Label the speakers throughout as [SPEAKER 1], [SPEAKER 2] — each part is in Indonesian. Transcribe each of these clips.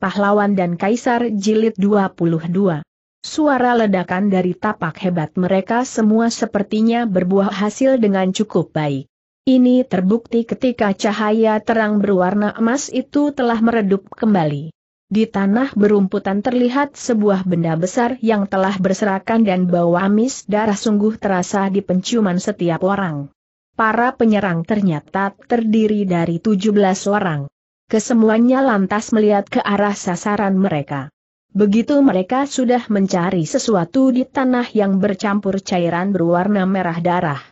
[SPEAKER 1] Pahlawan dan Kaisar Jilid 22. Suara ledakan dari tapak hebat mereka semua sepertinya berbuah hasil dengan cukup baik. Ini terbukti ketika cahaya terang berwarna emas itu telah meredup kembali. Di tanah berumputan terlihat sebuah benda besar yang telah berserakan dan bau amis darah sungguh terasa di penciuman setiap orang. Para penyerang ternyata terdiri dari 17 orang. Kesemuanya lantas melihat ke arah sasaran mereka. Begitu mereka sudah mencari sesuatu di tanah yang bercampur cairan berwarna merah darah.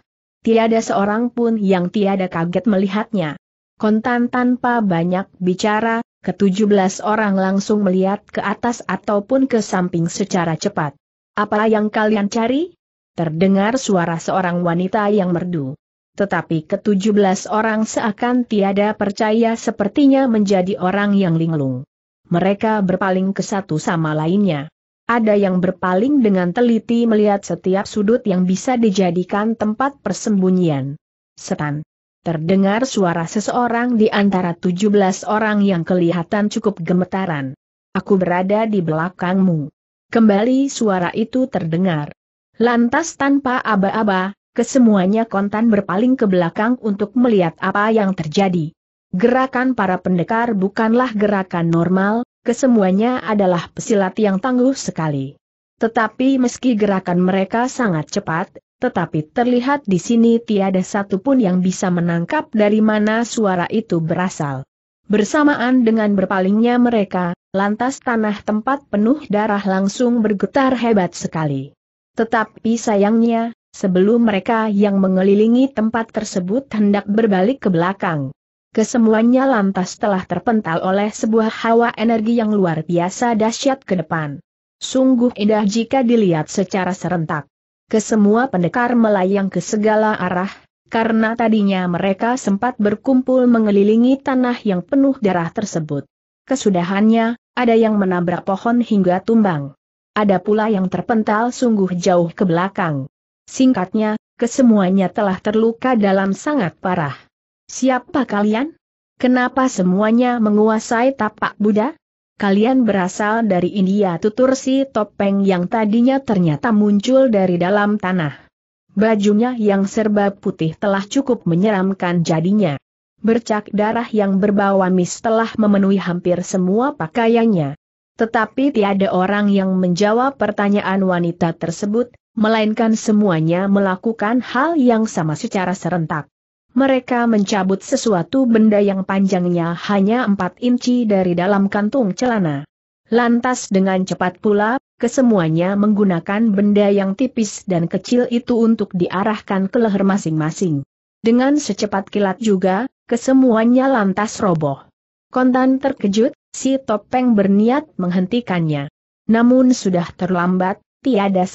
[SPEAKER 1] Tiada seorang pun yang tiada kaget melihatnya. Kontan tanpa banyak bicara, ketujuh belas orang langsung melihat ke atas ataupun ke samping secara cepat. Apa yang kalian cari? Terdengar suara seorang wanita yang merdu. Tetapi ketujuh orang seakan tiada percaya sepertinya menjadi orang yang linglung. Mereka berpaling ke satu sama lainnya. Ada yang berpaling dengan teliti melihat setiap sudut yang bisa dijadikan tempat persembunyian. Setan. Terdengar suara seseorang di antara 17 orang yang kelihatan cukup gemetaran. Aku berada di belakangmu. Kembali suara itu terdengar. Lantas tanpa aba-aba, kesemuanya kontan berpaling ke belakang untuk melihat apa yang terjadi. Gerakan para pendekar bukanlah gerakan normal, kesemuanya adalah pesilat yang tangguh sekali. Tetapi meski gerakan mereka sangat cepat, tetapi terlihat di sini tiada satupun yang bisa menangkap dari mana suara itu berasal. Bersamaan dengan berpalingnya mereka, lantas tanah tempat penuh darah langsung bergetar hebat sekali. Tetapi sayangnya, sebelum mereka yang mengelilingi tempat tersebut hendak berbalik ke belakang. Kesemuanya lantas telah terpental oleh sebuah hawa energi yang luar biasa dahsyat ke depan. Sungguh indah jika dilihat secara serentak. Kesemua pendekar melayang ke segala arah, karena tadinya mereka sempat berkumpul mengelilingi tanah yang penuh darah tersebut. Kesudahannya, ada yang menabrak pohon hingga tumbang. Ada pula yang terpental sungguh jauh ke belakang. Singkatnya, kesemuanya telah terluka dalam sangat parah. Siapa kalian? Kenapa semuanya menguasai tapak Buddha? Kalian berasal dari India tutur si topeng yang tadinya ternyata muncul dari dalam tanah. Bajunya yang serba putih telah cukup menyeramkan jadinya. Bercak darah yang berbau amis telah memenuhi hampir semua pakaiannya. Tetapi tiada orang yang menjawab pertanyaan wanita tersebut, melainkan semuanya melakukan hal yang sama secara serentak. Mereka mencabut sesuatu benda yang panjangnya hanya 4 inci dari dalam kantung celana. Lantas dengan cepat pula, kesemuanya menggunakan benda yang tipis dan kecil itu untuk diarahkan ke leher masing-masing. Dengan secepat kilat juga, kesemuanya lantas roboh. Kontan terkejut, si topeng berniat menghentikannya. Namun sudah terlambat, tiada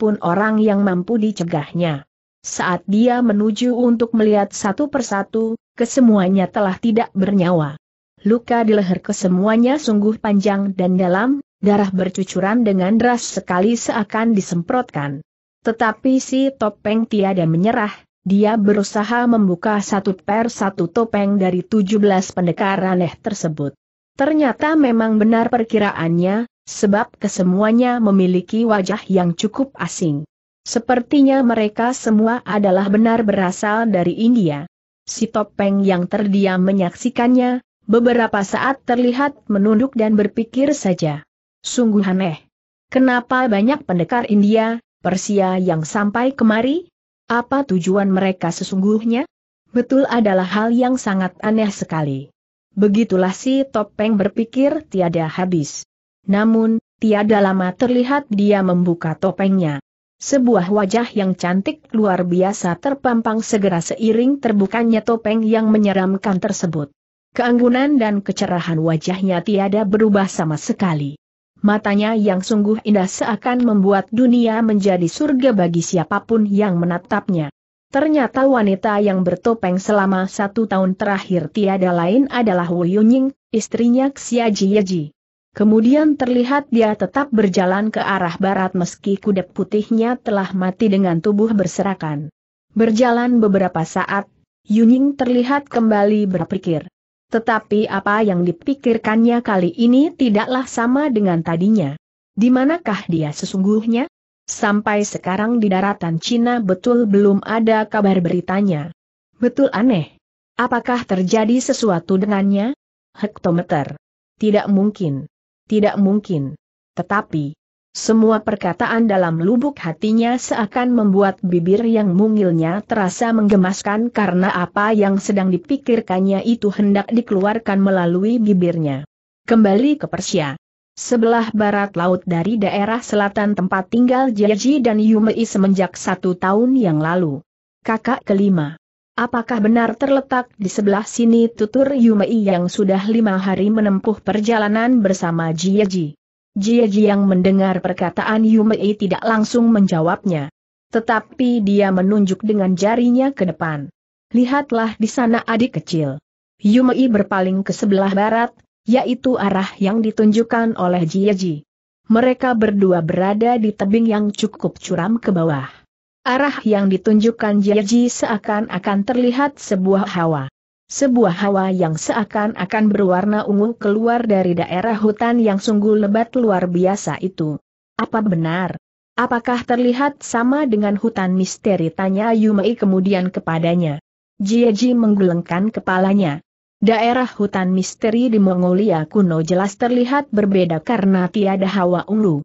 [SPEAKER 1] pun orang yang mampu dicegahnya. Saat dia menuju untuk melihat satu persatu, kesemuanya telah tidak bernyawa. Luka di leher kesemuanya sungguh panjang dan dalam, darah bercucuran dengan deras sekali seakan disemprotkan. Tetapi si topeng tiada menyerah, dia berusaha membuka satu per satu topeng dari 17 pendekar aneh tersebut. Ternyata memang benar perkiraannya, Sebab kesemuanya memiliki wajah yang cukup asing. Sepertinya mereka semua adalah benar berasal dari India. Si topeng yang terdiam menyaksikannya, beberapa saat terlihat menunduk dan berpikir saja. Sungguh aneh. Kenapa banyak pendekar India, Persia yang sampai kemari? Apa tujuan mereka sesungguhnya? Betul adalah hal yang sangat aneh sekali. Begitulah si topeng berpikir tiada habis. Namun, tiada lama terlihat dia membuka topengnya. Sebuah wajah yang cantik luar biasa terpampang segera seiring terbukanya topeng yang menyeramkan tersebut. Keanggunan dan kecerahan wajahnya tiada berubah sama sekali. Matanya yang sungguh indah seakan membuat dunia menjadi surga bagi siapapun yang menatapnya. Ternyata wanita yang bertopeng selama satu tahun terakhir tiada lain adalah Wu Yunying, istrinya Xia Jieji. Kemudian terlihat dia tetap berjalan ke arah barat meski kuda putihnya telah mati dengan tubuh berserakan. Berjalan beberapa saat, Yuning terlihat kembali berpikir. Tetapi apa yang dipikirkannya kali ini tidaklah sama dengan tadinya. Di manakah dia sesungguhnya? Sampai sekarang di daratan Cina betul belum ada kabar beritanya. Betul aneh. Apakah terjadi sesuatu dengannya? Hektometer. Tidak mungkin tidak mungkin. Tetapi, semua perkataan dalam lubuk hatinya seakan membuat bibir yang mungilnya terasa menggemaskan karena apa yang sedang dipikirkannya itu hendak dikeluarkan melalui bibirnya. Kembali ke Persia. Sebelah barat laut dari daerah selatan tempat tinggal Jiaji dan Yumei semenjak satu tahun yang lalu. Kakak kelima. Apakah benar terletak di sebelah sini tutur Yumei yang sudah lima hari menempuh perjalanan bersama Jieji? Jieji yang mendengar perkataan Yumei tidak langsung menjawabnya. Tetapi dia menunjuk dengan jarinya ke depan. Lihatlah di sana adik kecil. Yumei berpaling ke sebelah barat, yaitu arah yang ditunjukkan oleh Jieji. Mereka berdua berada di tebing yang cukup curam ke bawah. Arah yang ditunjukkan Jiji seakan-akan terlihat sebuah hawa. Sebuah hawa yang seakan-akan berwarna ungu keluar dari daerah hutan yang sungguh lebat luar biasa itu. Apa benar? Apakah terlihat sama dengan hutan misteri? Tanya Yumei kemudian kepadanya. Jiji menggelengkan kepalanya. Daerah hutan misteri di Mongolia kuno jelas terlihat berbeda karena tiada hawa ungu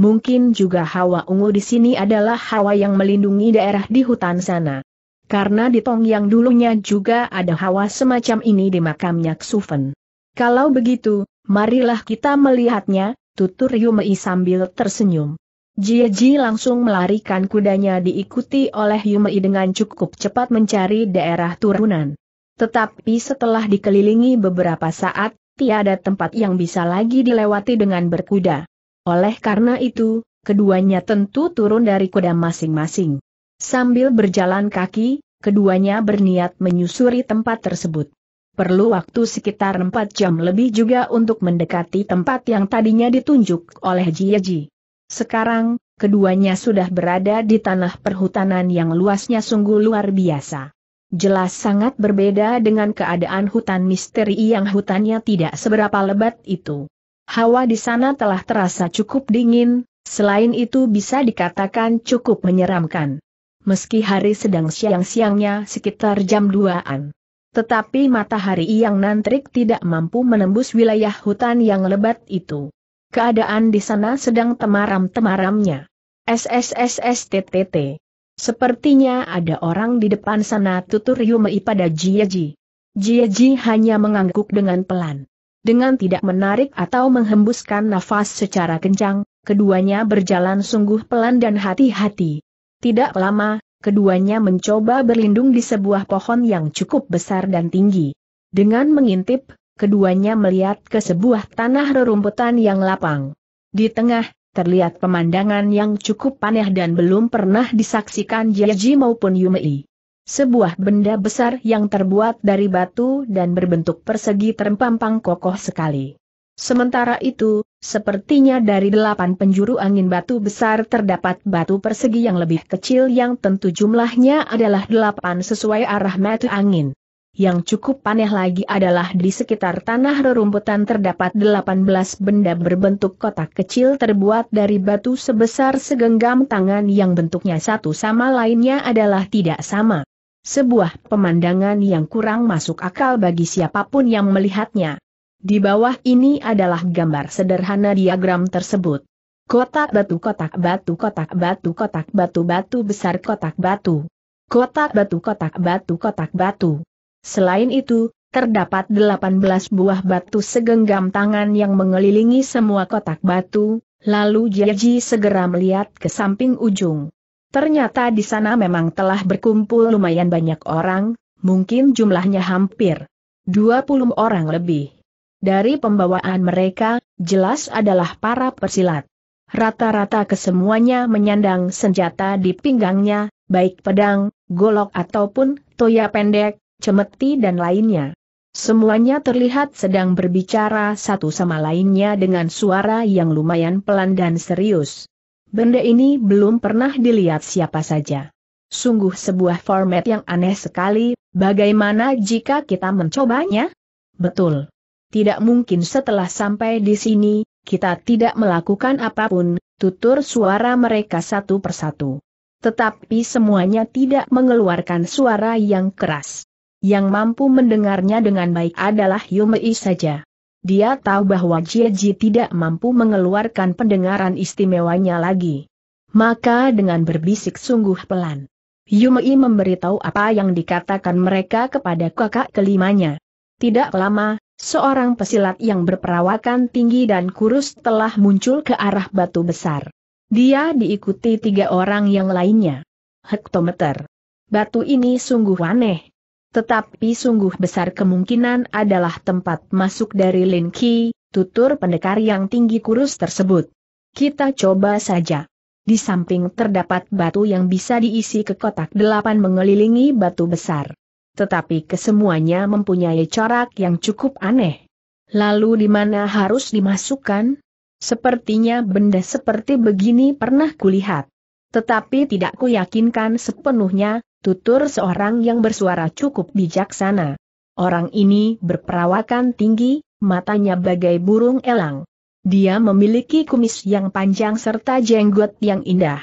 [SPEAKER 1] mungkin juga hawa ungu di sini adalah hawa yang melindungi daerah di hutan sana. Karena di tong yang dulunya juga ada hawa semacam ini di makamnya Xufen. Kalau begitu, marilah kita melihatnya, tutur Yumei sambil tersenyum. Jieji langsung melarikan kudanya diikuti oleh Yumei dengan cukup cepat mencari daerah turunan. Tetapi setelah dikelilingi beberapa saat, tiada tempat yang bisa lagi dilewati dengan berkuda. Oleh karena itu, keduanya tentu turun dari kuda masing-masing. Sambil berjalan kaki, keduanya berniat menyusuri tempat tersebut. Perlu waktu sekitar 4 jam lebih juga untuk mendekati tempat yang tadinya ditunjuk oleh Jieji. Sekarang, keduanya sudah berada di tanah perhutanan yang luasnya sungguh luar biasa. Jelas sangat berbeda dengan keadaan hutan misteri yang hutannya tidak seberapa lebat itu. Hawa di sana telah terasa cukup dingin, selain itu bisa dikatakan cukup menyeramkan. Meski hari sedang siang-siangnya sekitar jam 2-an. Tetapi matahari yang nantrik tidak mampu menembus wilayah hutan yang lebat itu. Keadaan di sana sedang temaram-temaramnya. SSSSTTT. Sepertinya ada orang di depan sana tutur Yumei pada Jieji. Jieji hanya mengangguk dengan pelan. Dengan tidak menarik atau menghembuskan nafas secara kencang, keduanya berjalan sungguh pelan dan hati-hati. Tidak lama, keduanya mencoba berlindung di sebuah pohon yang cukup besar dan tinggi. Dengan mengintip, keduanya melihat ke sebuah tanah rerumputan yang lapang. Di tengah, terlihat pemandangan yang cukup aneh dan belum pernah disaksikan Jiaji maupun Yumei sebuah benda besar yang terbuat dari batu dan berbentuk persegi terpampang kokoh sekali. Sementara itu, sepertinya dari delapan penjuru angin batu besar terdapat batu persegi yang lebih kecil yang tentu jumlahnya adalah delapan sesuai arah mata angin. Yang cukup aneh lagi adalah di sekitar tanah rerumputan terdapat 18 benda berbentuk kotak kecil terbuat dari batu sebesar segenggam tangan yang bentuknya satu sama lainnya adalah tidak sama. Sebuah pemandangan yang kurang masuk akal bagi siapapun yang melihatnya. Di bawah ini adalah gambar sederhana diagram tersebut. Kotak batu kotak batu kotak batu kotak batu batu besar kotak batu. Kotak batu kotak batu kotak batu. Selain itu, terdapat 18 buah batu segenggam tangan yang mengelilingi semua kotak batu, lalu Jiaji segera melihat ke samping ujung. Ternyata di sana memang telah berkumpul lumayan banyak orang, mungkin jumlahnya hampir 20 orang lebih. Dari pembawaan mereka, jelas adalah para persilat. Rata-rata kesemuanya menyandang senjata di pinggangnya, baik pedang, golok ataupun toya pendek, cemeti dan lainnya. Semuanya terlihat sedang berbicara satu sama lainnya dengan suara yang lumayan pelan dan serius. Benda ini belum pernah dilihat siapa saja. Sungguh sebuah format yang aneh sekali, bagaimana jika kita mencobanya? Betul. Tidak mungkin setelah sampai di sini, kita tidak melakukan apapun, tutur suara mereka satu persatu. Tetapi semuanya tidak mengeluarkan suara yang keras. Yang mampu mendengarnya dengan baik adalah Yumei saja. Dia tahu bahwa Jie Ji tidak mampu mengeluarkan pendengaran istimewanya lagi. Maka dengan berbisik sungguh pelan, Yumei memberitahu apa yang dikatakan mereka kepada kakak kelimanya. Tidak lama, seorang pesilat yang berperawakan tinggi dan kurus telah muncul ke arah batu besar. Dia diikuti tiga orang yang lainnya. Hektometer. Batu ini sungguh aneh, tetapi sungguh besar kemungkinan adalah tempat masuk dari Lin Qi, tutur pendekar yang tinggi kurus tersebut. Kita coba saja. Di samping terdapat batu yang bisa diisi ke kotak delapan mengelilingi batu besar. Tetapi kesemuanya mempunyai corak yang cukup aneh. Lalu di mana harus dimasukkan? Sepertinya benda seperti begini pernah kulihat. Tetapi tidak kuyakinkan sepenuhnya, tutur seorang yang bersuara cukup bijaksana. Orang ini berperawakan tinggi, matanya bagai burung elang. Dia memiliki kumis yang panjang serta jenggot yang indah.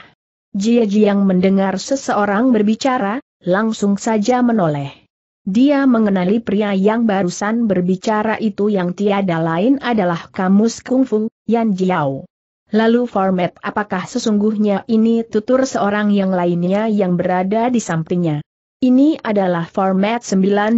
[SPEAKER 1] Jia Jiang mendengar seseorang berbicara, langsung saja menoleh. Dia mengenali pria yang barusan berbicara itu yang tiada lain adalah kamus kungfu, Yan Jiao. Lalu format apakah sesungguhnya ini tutur seorang yang lainnya yang berada di sampingnya. Ini adalah format 98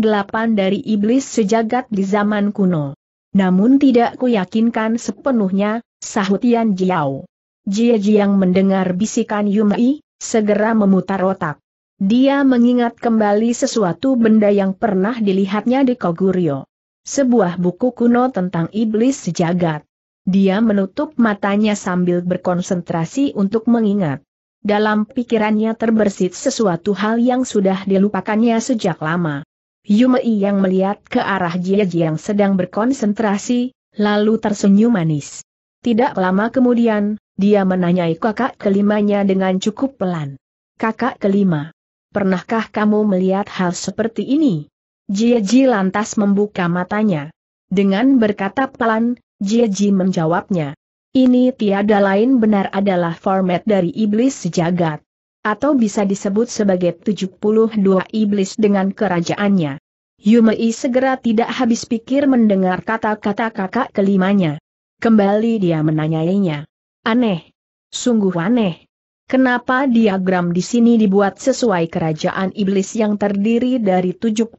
[SPEAKER 1] dari iblis sejagat di zaman kuno. Namun tidak kuyakinkan sepenuhnya, sahut Yan Jiao. Jie Jiang mendengar bisikan Yumei, segera memutar otak. Dia mengingat kembali sesuatu benda yang pernah dilihatnya di Koguryo. Sebuah buku kuno tentang iblis sejagat. Dia menutup matanya sambil berkonsentrasi untuk mengingat. Dalam pikirannya terbersit sesuatu hal yang sudah dilupakannya sejak lama. Yumei yang melihat ke arah Jia yang sedang berkonsentrasi, lalu tersenyum manis. Tidak lama kemudian, dia menanyai kakak kelimanya dengan cukup pelan. Kakak kelima, pernahkah kamu melihat hal seperti ini? Jia lantas membuka matanya. Dengan berkata pelan, Ji menjawabnya. Ini tiada lain benar adalah format dari iblis sejagat. Atau bisa disebut sebagai 72 iblis dengan kerajaannya. Yumei segera tidak habis pikir mendengar kata-kata kakak kelimanya. Kembali dia menanyainya. Aneh. Sungguh aneh. Kenapa diagram di sini dibuat sesuai kerajaan iblis yang terdiri dari 72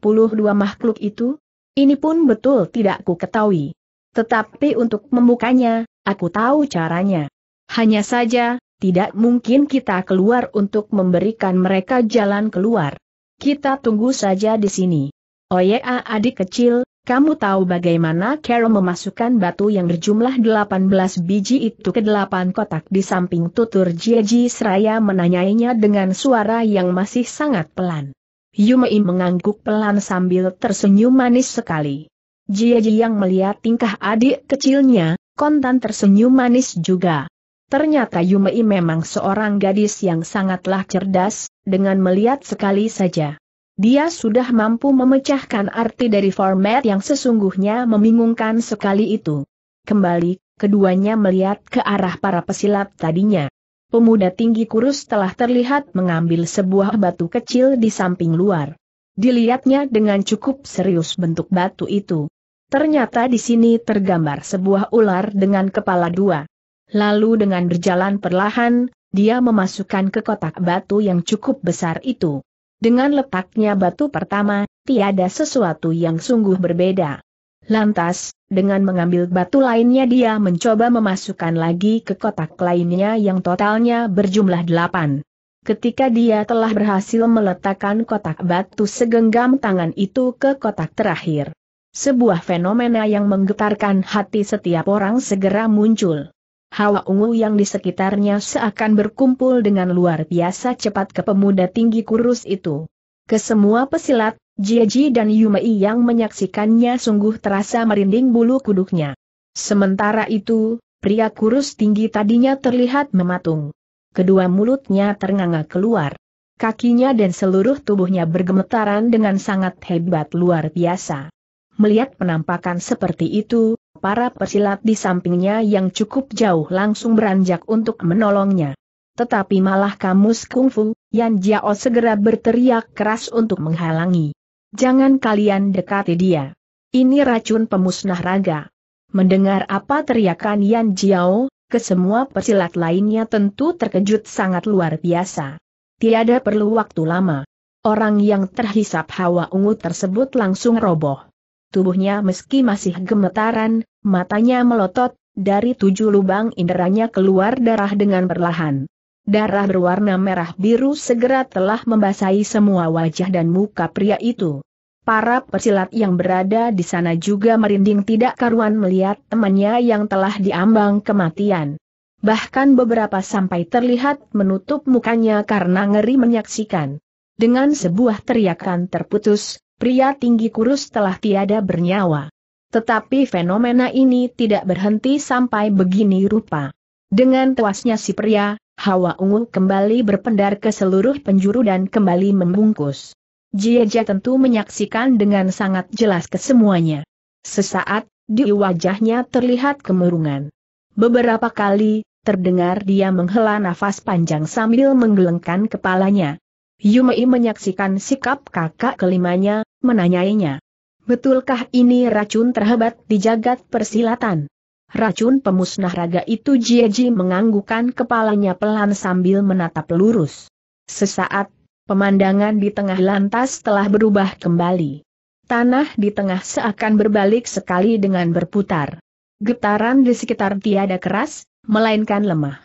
[SPEAKER 1] makhluk itu? Ini pun betul tidak ku ketahui. Tetapi untuk membukanya, aku tahu caranya. Hanya saja, tidak mungkin kita keluar untuk memberikan mereka jalan keluar. Kita tunggu saja di sini. Oh adik kecil, kamu tahu bagaimana Carol memasukkan batu yang berjumlah 18 biji itu ke delapan kotak di samping tutur Jiji? Seraya menanyainya dengan suara yang masih sangat pelan. Yumei mengangguk pelan sambil tersenyum manis sekali. Jia yang melihat tingkah adik kecilnya, kontan tersenyum manis juga. Ternyata Yumei memang seorang gadis yang sangatlah cerdas, dengan melihat sekali saja. Dia sudah mampu memecahkan arti dari format yang sesungguhnya membingungkan sekali itu. Kembali, keduanya melihat ke arah para pesilat tadinya. Pemuda tinggi kurus telah terlihat mengambil sebuah batu kecil di samping luar. Dilihatnya dengan cukup serius bentuk batu itu. Ternyata di sini tergambar sebuah ular dengan kepala dua. Lalu dengan berjalan perlahan, dia memasukkan ke kotak batu yang cukup besar itu. Dengan letaknya batu pertama, tiada sesuatu yang sungguh berbeda. Lantas, dengan mengambil batu lainnya dia mencoba memasukkan lagi ke kotak lainnya yang totalnya berjumlah delapan. Ketika dia telah berhasil meletakkan kotak batu segenggam tangan itu ke kotak terakhir, sebuah fenomena yang menggetarkan hati setiap orang segera muncul. Hawa ungu yang di sekitarnya seakan berkumpul dengan luar biasa cepat ke pemuda tinggi kurus itu. Kesemua pesilat, Jieji dan Yumei yang menyaksikannya sungguh terasa merinding bulu kuduknya. Sementara itu, pria kurus tinggi tadinya terlihat mematung. Kedua mulutnya ternganga keluar. Kakinya dan seluruh tubuhnya bergemetaran dengan sangat hebat luar biasa. Melihat penampakan seperti itu, para pesilat di sampingnya yang cukup jauh langsung beranjak untuk menolongnya. Tetapi malah kamus kungfu, Yan Jiao segera berteriak keras untuk menghalangi. Jangan kalian dekati dia. Ini racun pemusnah raga. Mendengar apa teriakan Yan Jiao, kesemua pesilat lainnya tentu terkejut sangat luar biasa. Tiada perlu waktu lama. Orang yang terhisap hawa ungu tersebut langsung roboh tubuhnya meski masih gemetaran, matanya melotot, dari tujuh lubang inderanya keluar darah dengan perlahan. Darah berwarna merah biru segera telah membasahi semua wajah dan muka pria itu. Para pesilat yang berada di sana juga merinding tidak karuan melihat temannya yang telah diambang kematian. Bahkan beberapa sampai terlihat menutup mukanya karena ngeri menyaksikan. Dengan sebuah teriakan terputus, pria tinggi kurus telah tiada bernyawa. Tetapi fenomena ini tidak berhenti sampai begini rupa. Dengan tewasnya si pria, hawa ungu kembali berpendar ke seluruh penjuru dan kembali membungkus. Jieja tentu menyaksikan dengan sangat jelas kesemuanya. Sesaat, di wajahnya terlihat kemurungan. Beberapa kali, terdengar dia menghela nafas panjang sambil menggelengkan kepalanya. Yumei menyaksikan sikap kakak kelimanya, menanyainya. Betulkah ini racun terhebat di jagat persilatan? Racun pemusnah raga itu Jieji menganggukan kepalanya pelan sambil menatap lurus. Sesaat, pemandangan di tengah lantas telah berubah kembali. Tanah di tengah seakan berbalik sekali dengan berputar. Getaran di sekitar tiada keras, melainkan lemah.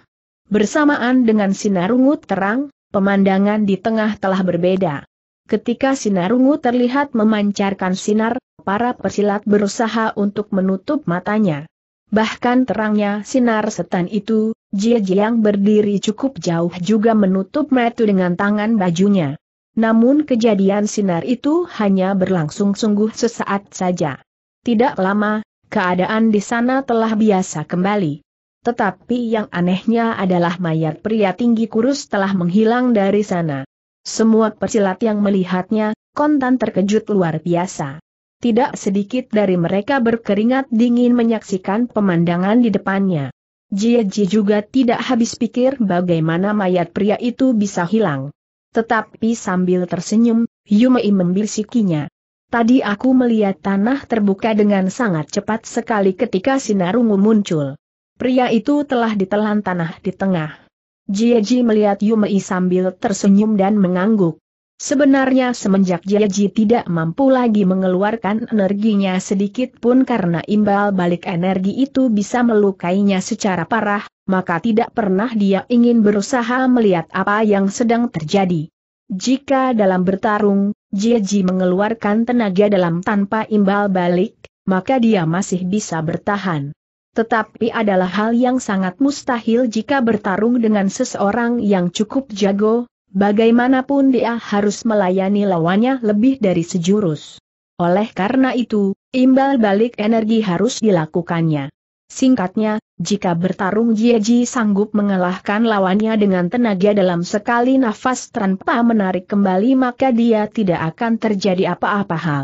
[SPEAKER 1] Bersamaan dengan sinar ungu terang, pemandangan di tengah telah berbeda. Ketika sinar ungu terlihat memancarkan sinar, para persilat berusaha untuk menutup matanya. Bahkan terangnya sinar setan itu, Jie Jiang berdiri cukup jauh juga menutup metu dengan tangan bajunya. Namun kejadian sinar itu hanya berlangsung sungguh sesaat saja. Tidak lama, keadaan di sana telah biasa kembali. Tetapi yang anehnya adalah mayat pria tinggi kurus telah menghilang dari sana. Semua pesilat yang melihatnya, kontan terkejut luar biasa. Tidak sedikit dari mereka berkeringat dingin menyaksikan pemandangan di depannya. Jie Ji juga tidak habis pikir bagaimana mayat pria itu bisa hilang. Tetapi sambil tersenyum, Yumei membisikinya. Tadi aku melihat tanah terbuka dengan sangat cepat sekali ketika sinar ungu muncul. Pria itu telah ditelan tanah di tengah. Jieji melihat Yumei sambil tersenyum dan mengangguk. Sebenarnya semenjak Jieji tidak mampu lagi mengeluarkan energinya sedikit pun karena imbal balik energi itu bisa melukainya secara parah, maka tidak pernah dia ingin berusaha melihat apa yang sedang terjadi. Jika dalam bertarung, Jieji mengeluarkan tenaga dalam tanpa imbal balik, maka dia masih bisa bertahan. Tetapi adalah hal yang sangat mustahil jika bertarung dengan seseorang yang cukup jago, bagaimanapun dia harus melayani lawannya lebih dari sejurus. Oleh karena itu, imbal balik energi harus dilakukannya. Singkatnya, jika bertarung Jieji sanggup mengalahkan lawannya dengan tenaga dalam sekali nafas tanpa menarik kembali maka dia tidak akan terjadi apa-apa hal.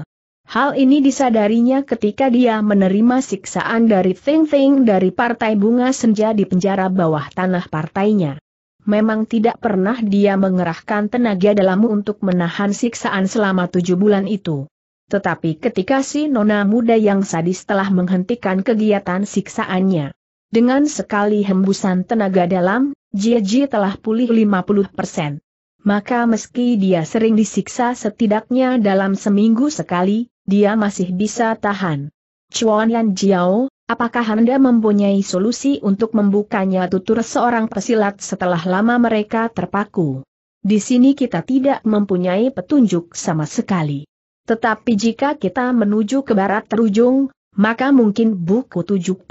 [SPEAKER 1] Hal ini disadarinya ketika dia menerima siksaan dari Feng Feng dari Partai Bunga Senja di penjara bawah tanah partainya. Memang tidak pernah dia mengerahkan tenaga dalam untuk menahan siksaan selama tujuh bulan itu. Tetapi ketika si nona muda yang sadis telah menghentikan kegiatan siksaannya. Dengan sekali hembusan tenaga dalam, Jiji telah pulih 50 persen maka meski dia sering disiksa setidaknya dalam seminggu sekali, dia masih bisa tahan. Chuan Yan Jiao, apakah Anda mempunyai solusi untuk membukanya tutur seorang pesilat setelah lama mereka terpaku? Di sini kita tidak mempunyai petunjuk sama sekali. Tetapi jika kita menuju ke barat terujung, maka mungkin buku 72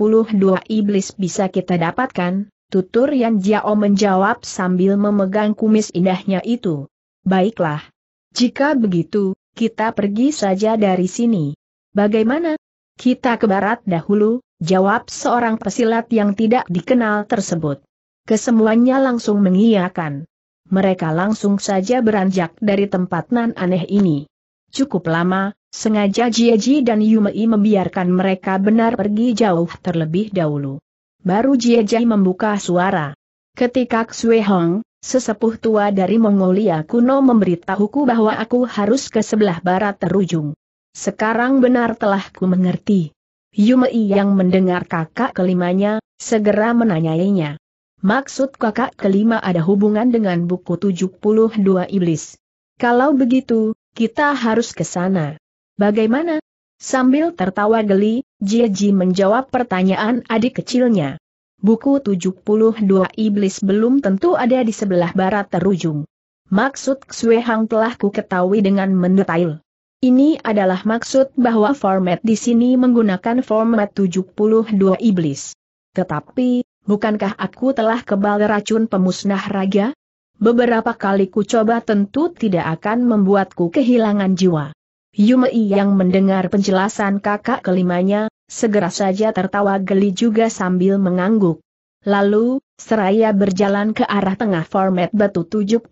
[SPEAKER 1] iblis bisa kita dapatkan, tutur Yan Jiao menjawab sambil memegang kumis indahnya itu. Baiklah. Jika begitu, kita pergi saja dari sini. Bagaimana? Kita ke barat dahulu, jawab seorang pesilat yang tidak dikenal tersebut. Kesemuanya langsung mengiyakan. Mereka langsung saja beranjak dari tempat nan aneh ini. Cukup lama, sengaja Jieji dan Yumei membiarkan mereka benar pergi jauh terlebih dahulu. Baru Jieji membuka suara. Ketika Xue Hong, Sesepuh tua dari Mongolia kuno memberitahuku bahwa aku harus ke sebelah barat terujung. Sekarang benar telah ku mengerti. Yumei yang mendengar kakak kelimanya, segera menanyainya. Maksud kakak kelima ada hubungan dengan buku 72 iblis. Kalau begitu, kita harus ke sana. Bagaimana? Sambil tertawa geli, Jieji menjawab pertanyaan adik kecilnya. Buku 72 Iblis belum tentu ada di sebelah barat terujung. Maksud Xue Hang telah ku ketahui dengan mendetail. Ini adalah maksud bahwa format di sini menggunakan format 72 Iblis. Tetapi, bukankah aku telah kebal racun pemusnah raga? Beberapa kali ku coba tentu tidak akan membuatku kehilangan jiwa. Yumei yang mendengar penjelasan kakak kelimanya, segera saja tertawa geli juga sambil mengangguk. Lalu, seraya berjalan ke arah tengah format batu 72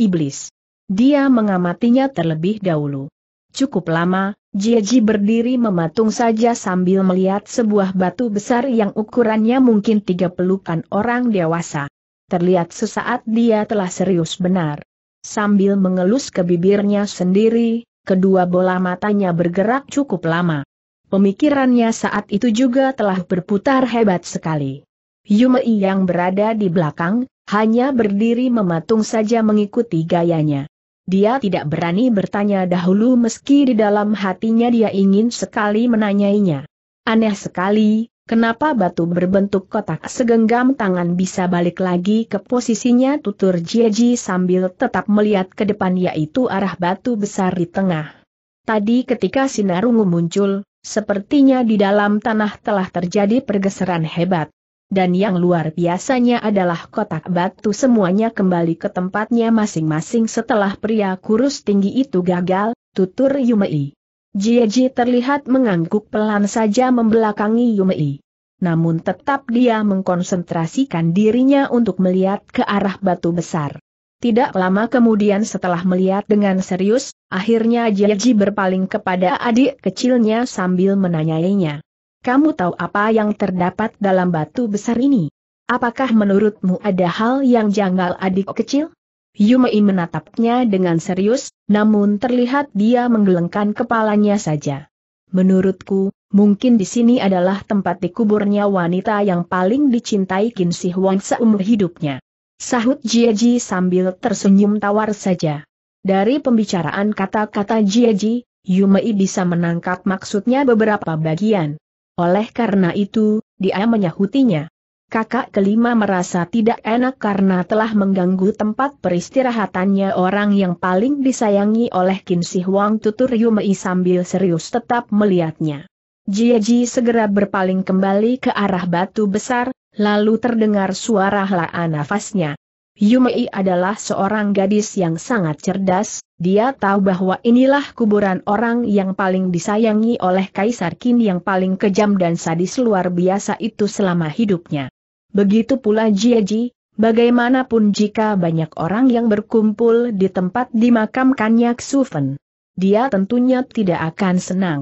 [SPEAKER 1] iblis. Dia mengamatinya terlebih dahulu. Cukup lama, Jieji berdiri mematung saja sambil melihat sebuah batu besar yang ukurannya mungkin tiga pelukan orang dewasa. Terlihat sesaat dia telah serius benar. Sambil mengelus ke bibirnya sendiri, kedua bola matanya bergerak cukup lama. Pemikirannya saat itu juga telah berputar hebat sekali. Yumei yang berada di belakang, hanya berdiri mematung saja mengikuti gayanya. Dia tidak berani bertanya dahulu meski di dalam hatinya dia ingin sekali menanyainya. Aneh sekali, kenapa batu berbentuk kotak segenggam tangan bisa balik lagi ke posisinya tutur Jieji sambil tetap melihat ke depan yaitu arah batu besar di tengah. Tadi ketika sinar ungu muncul, Sepertinya di dalam tanah telah terjadi pergeseran hebat. Dan yang luar biasanya adalah kotak batu semuanya kembali ke tempatnya masing-masing setelah pria kurus tinggi itu gagal, tutur Yumei. Jieji terlihat mengangguk pelan saja membelakangi Yumei. Namun tetap dia mengkonsentrasikan dirinya untuk melihat ke arah batu besar. Tidak lama kemudian setelah melihat dengan serius, akhirnya Jeji berpaling kepada adik kecilnya sambil menanyainya. Kamu tahu apa yang terdapat dalam batu besar ini? Apakah menurutmu ada hal yang janggal adik kecil? Yumei menatapnya dengan serius, namun terlihat dia menggelengkan kepalanya saja. Menurutku, mungkin di sini adalah tempat dikuburnya wanita yang paling dicintai Kinsi Shi Huang seumur hidupnya. Sahut Jiaji sambil tersenyum tawar saja. Dari pembicaraan kata-kata Jiaji, Yumei bisa menangkap maksudnya beberapa bagian. Oleh karena itu, dia menyahutinya. Kakak kelima merasa tidak enak karena telah mengganggu tempat peristirahatannya orang yang paling disayangi oleh Kim Si Huang tutur Yumei sambil serius tetap melihatnya. Jiaji segera berpaling kembali ke arah batu besar, Lalu terdengar suara helaan nafasnya. Yumei adalah seorang gadis yang sangat cerdas, dia tahu bahwa inilah kuburan orang yang paling disayangi oleh Kaisar Qin yang paling kejam dan sadis luar biasa itu selama hidupnya. Begitu pula Jieji, bagaimanapun jika banyak orang yang berkumpul di tempat dimakamkannya Xufen. Dia tentunya tidak akan senang.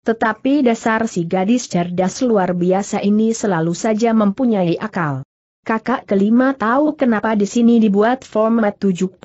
[SPEAKER 1] Tetapi dasar si gadis cerdas luar biasa ini selalu saja mempunyai akal. Kakak kelima tahu kenapa di sini dibuat format 72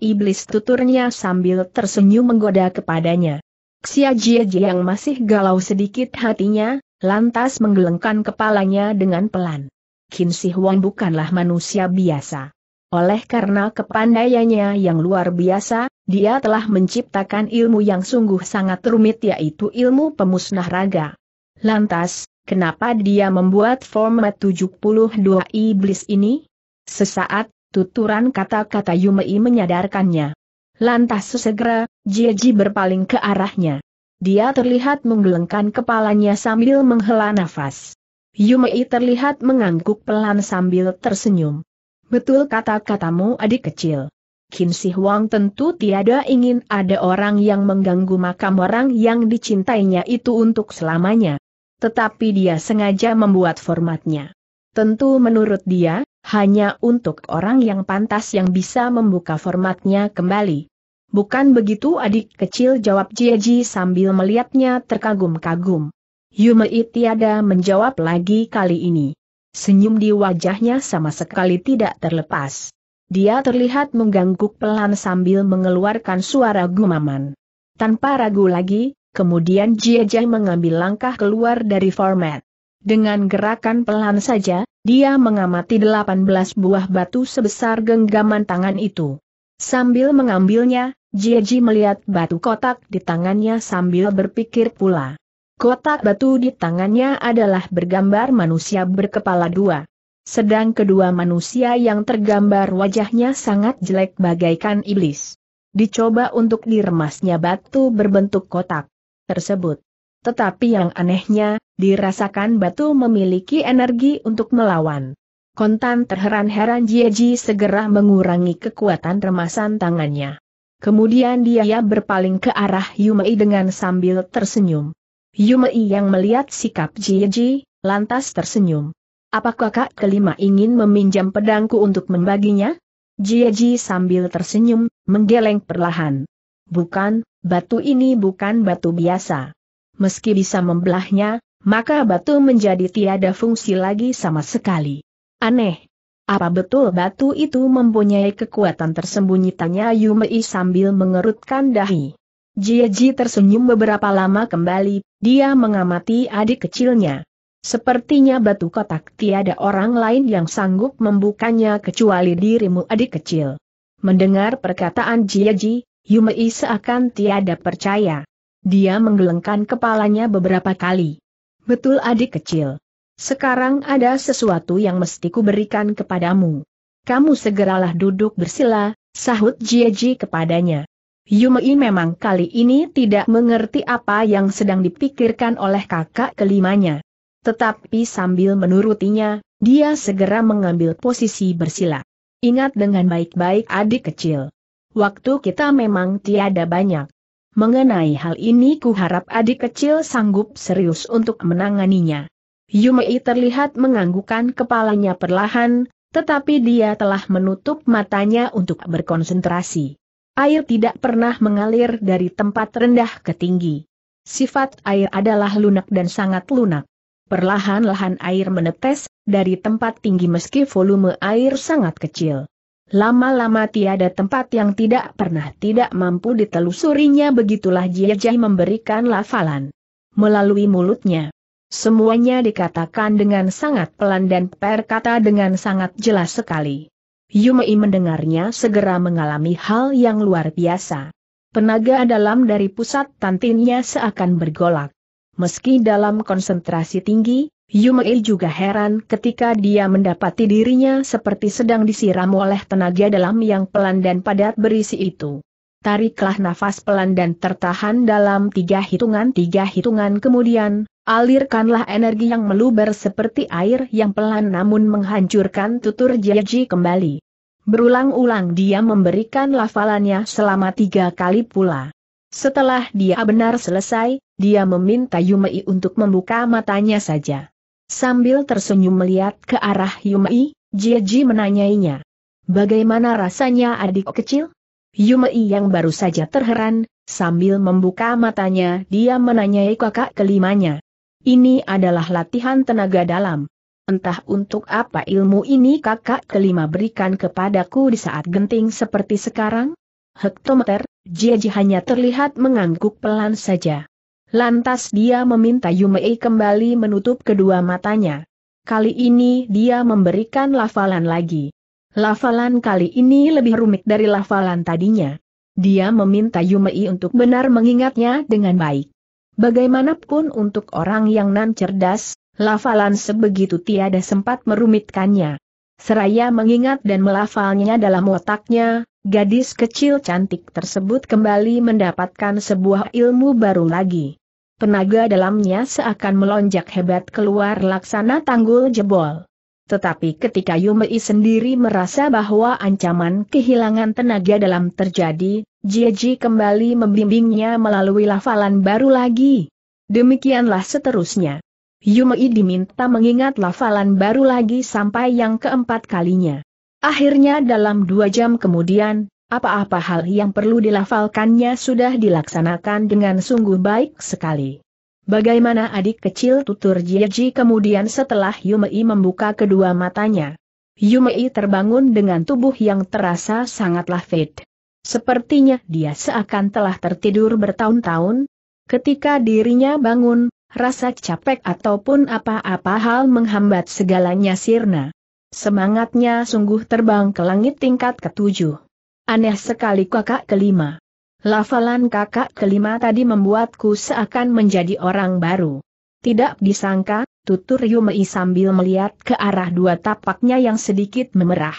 [SPEAKER 1] iblis tuturnya sambil tersenyum menggoda kepadanya. Xia Jie yang masih galau sedikit hatinya, lantas menggelengkan kepalanya dengan pelan. Qin Si Huang bukanlah manusia biasa. Oleh karena kepandaiannya yang luar biasa, dia telah menciptakan ilmu yang sungguh sangat rumit yaitu ilmu pemusnah raga. Lantas, kenapa dia membuat format 72 iblis ini? Sesaat, tuturan kata-kata Yumei menyadarkannya. Lantas sesegera, Jiji berpaling ke arahnya. Dia terlihat menggelengkan kepalanya sambil menghela nafas. Yumei terlihat mengangguk pelan sambil tersenyum. Betul kata-katamu adik kecil. Kim Si Huang tentu tiada ingin ada orang yang mengganggu makam orang yang dicintainya itu untuk selamanya. Tetapi dia sengaja membuat formatnya. Tentu menurut dia, hanya untuk orang yang pantas yang bisa membuka formatnya kembali. Bukan begitu adik kecil jawab Ji sambil melihatnya terkagum-kagum. Yumei tiada menjawab lagi kali ini. Senyum di wajahnya sama sekali tidak terlepas. Dia terlihat mengganggu pelan sambil mengeluarkan suara gumaman. Tanpa ragu lagi, kemudian Jie Jie mengambil langkah keluar dari format. Dengan gerakan pelan saja, dia mengamati 18 buah batu sebesar genggaman tangan itu. Sambil mengambilnya, Jie Jie melihat batu kotak di tangannya sambil berpikir pula. Kotak batu di tangannya adalah bergambar manusia berkepala dua sedang kedua manusia yang tergambar wajahnya sangat jelek bagaikan iblis. Dicoba untuk diremasnya batu berbentuk kotak tersebut. Tetapi yang anehnya, dirasakan batu memiliki energi untuk melawan. Kontan terheran-heran Jieji segera mengurangi kekuatan remasan tangannya. Kemudian dia berpaling ke arah Yumei dengan sambil tersenyum. Yumei yang melihat sikap Jieji, lantas tersenyum. Apa kakak kelima ingin meminjam pedangku untuk membaginya? Jieji sambil tersenyum, menggeleng perlahan. Bukan, batu ini bukan batu biasa. Meski bisa membelahnya, maka batu menjadi tiada fungsi lagi sama sekali. Aneh. Apa betul batu itu mempunyai kekuatan tersembunyi tanya Yumei sambil mengerutkan dahi. Jieji tersenyum beberapa lama kembali, dia mengamati adik kecilnya. Sepertinya batu kotak tiada orang lain yang sanggup membukanya kecuali dirimu adik kecil. Mendengar perkataan Jiaji, Yumei seakan tiada percaya. Dia menggelengkan kepalanya beberapa kali. Betul adik kecil. Sekarang ada sesuatu yang mesti kuberikan kepadamu. Kamu segeralah duduk bersila, sahut Jiaji kepadanya. Yumei memang kali ini tidak mengerti apa yang sedang dipikirkan oleh kakak kelimanya. Tetapi sambil menurutinya, dia segera mengambil posisi bersila. Ingat dengan baik-baik adik kecil. Waktu kita memang tiada banyak. Mengenai hal ini kuharap adik kecil sanggup serius untuk menanganinya. Yumei terlihat menganggukkan kepalanya perlahan, tetapi dia telah menutup matanya untuk berkonsentrasi. Air tidak pernah mengalir dari tempat rendah ke tinggi. Sifat air adalah lunak dan sangat lunak. Perlahan-lahan air menetes, dari tempat tinggi meski volume air sangat kecil. Lama-lama tiada tempat yang tidak pernah tidak mampu ditelusurinya begitulah Jiajai memberikan lafalan. Melalui mulutnya. Semuanya dikatakan dengan sangat pelan dan perkata dengan sangat jelas sekali. Yumei mendengarnya segera mengalami hal yang luar biasa. Penaga dalam dari pusat tantinnya seakan bergolak. Meski dalam konsentrasi tinggi, Yumei juga heran ketika dia mendapati dirinya seperti sedang disiram oleh tenaga dalam yang pelan dan padat berisi itu. Tariklah nafas pelan dan tertahan dalam tiga hitungan tiga hitungan kemudian, alirkanlah energi yang meluber seperti air yang pelan namun menghancurkan tutur jaji kembali. Berulang-ulang dia memberikan lafalannya selama tiga kali pula. Setelah dia benar selesai, dia meminta Yumei untuk membuka matanya saja. Sambil tersenyum melihat ke arah Yumei, Jiji menanyainya. Bagaimana rasanya adik kecil? Yumei yang baru saja terheran, sambil membuka matanya dia menanyai kakak kelimanya. Ini adalah latihan tenaga dalam. Entah untuk apa ilmu ini kakak kelima berikan kepadaku di saat genting seperti sekarang? Hektometer, Jiji hanya terlihat mengangguk pelan saja. Lantas dia meminta Yumei kembali menutup kedua matanya. Kali ini dia memberikan lafalan lagi. Lafalan kali ini lebih rumit dari lafalan tadinya. Dia meminta Yumei untuk benar mengingatnya dengan baik. Bagaimanapun untuk orang yang nan cerdas, lafalan sebegitu tiada sempat merumitkannya. Seraya mengingat dan melafalnya dalam otaknya, gadis kecil cantik tersebut kembali mendapatkan sebuah ilmu baru lagi. Tenaga dalamnya seakan melonjak hebat keluar laksana tanggul jebol. Tetapi ketika Yumei sendiri merasa bahwa ancaman kehilangan tenaga dalam terjadi, Jieji kembali membimbingnya melalui lafalan baru lagi. Demikianlah seterusnya. Yumei diminta mengingat lafalan baru lagi sampai yang keempat kalinya. Akhirnya dalam dua jam kemudian, apa-apa hal yang perlu dilafalkannya sudah dilaksanakan dengan sungguh baik sekali. Bagaimana adik kecil tutur Jieji kemudian setelah Yumei membuka kedua matanya. Yumei terbangun dengan tubuh yang terasa sangatlah fit. Sepertinya dia seakan telah tertidur bertahun-tahun. Ketika dirinya bangun, rasa capek ataupun apa-apa hal menghambat segalanya sirna. Semangatnya sungguh terbang ke langit tingkat ketujuh. Aneh sekali kakak kelima. Lafalan kakak kelima tadi membuatku seakan menjadi orang baru. Tidak disangka, tutur Yumei sambil melihat ke arah dua tapaknya yang sedikit memerah.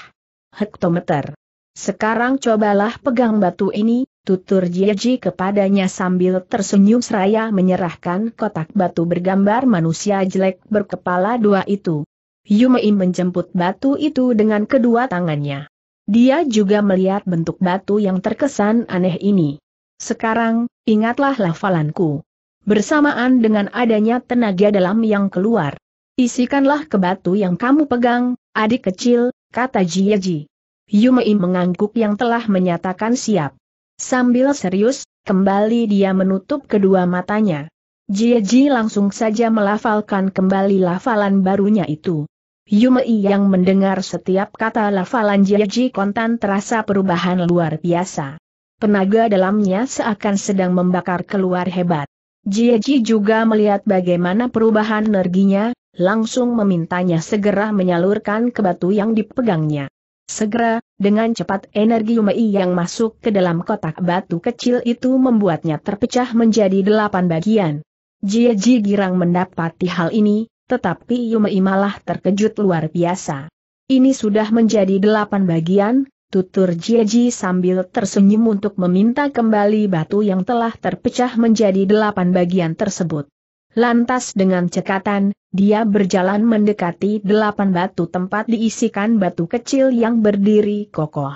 [SPEAKER 1] Hektometer. Sekarang cobalah pegang batu ini, tutur Jiji kepadanya sambil tersenyum seraya menyerahkan kotak batu bergambar manusia jelek berkepala dua itu. Yumei menjemput batu itu dengan kedua tangannya. Dia juga melihat bentuk batu yang terkesan aneh ini. Sekarang, ingatlah lafalanku. Bersamaan dengan adanya tenaga dalam yang keluar. Isikanlah ke batu yang kamu pegang, adik kecil, kata Jiaji. Yumei mengangguk yang telah menyatakan siap. Sambil serius, kembali dia menutup kedua matanya. Jiaji langsung saja melafalkan kembali lafalan barunya itu. Yumei yang mendengar setiap kata lafalan Ji Kontan terasa perubahan luar biasa. Tenaga dalamnya seakan sedang membakar keluar hebat. Ji juga melihat bagaimana perubahan energinya, langsung memintanya segera menyalurkan ke batu yang dipegangnya. Segera, dengan cepat energi Yumei yang masuk ke dalam kotak batu kecil itu membuatnya terpecah menjadi delapan bagian. Jieji girang mendapati hal ini, tetapi Yumei malah terkejut luar biasa. Ini sudah menjadi delapan bagian, tutur Jieji sambil tersenyum untuk meminta kembali batu yang telah terpecah menjadi delapan bagian tersebut. Lantas dengan cekatan, dia berjalan mendekati delapan batu tempat diisikan batu kecil yang berdiri kokoh.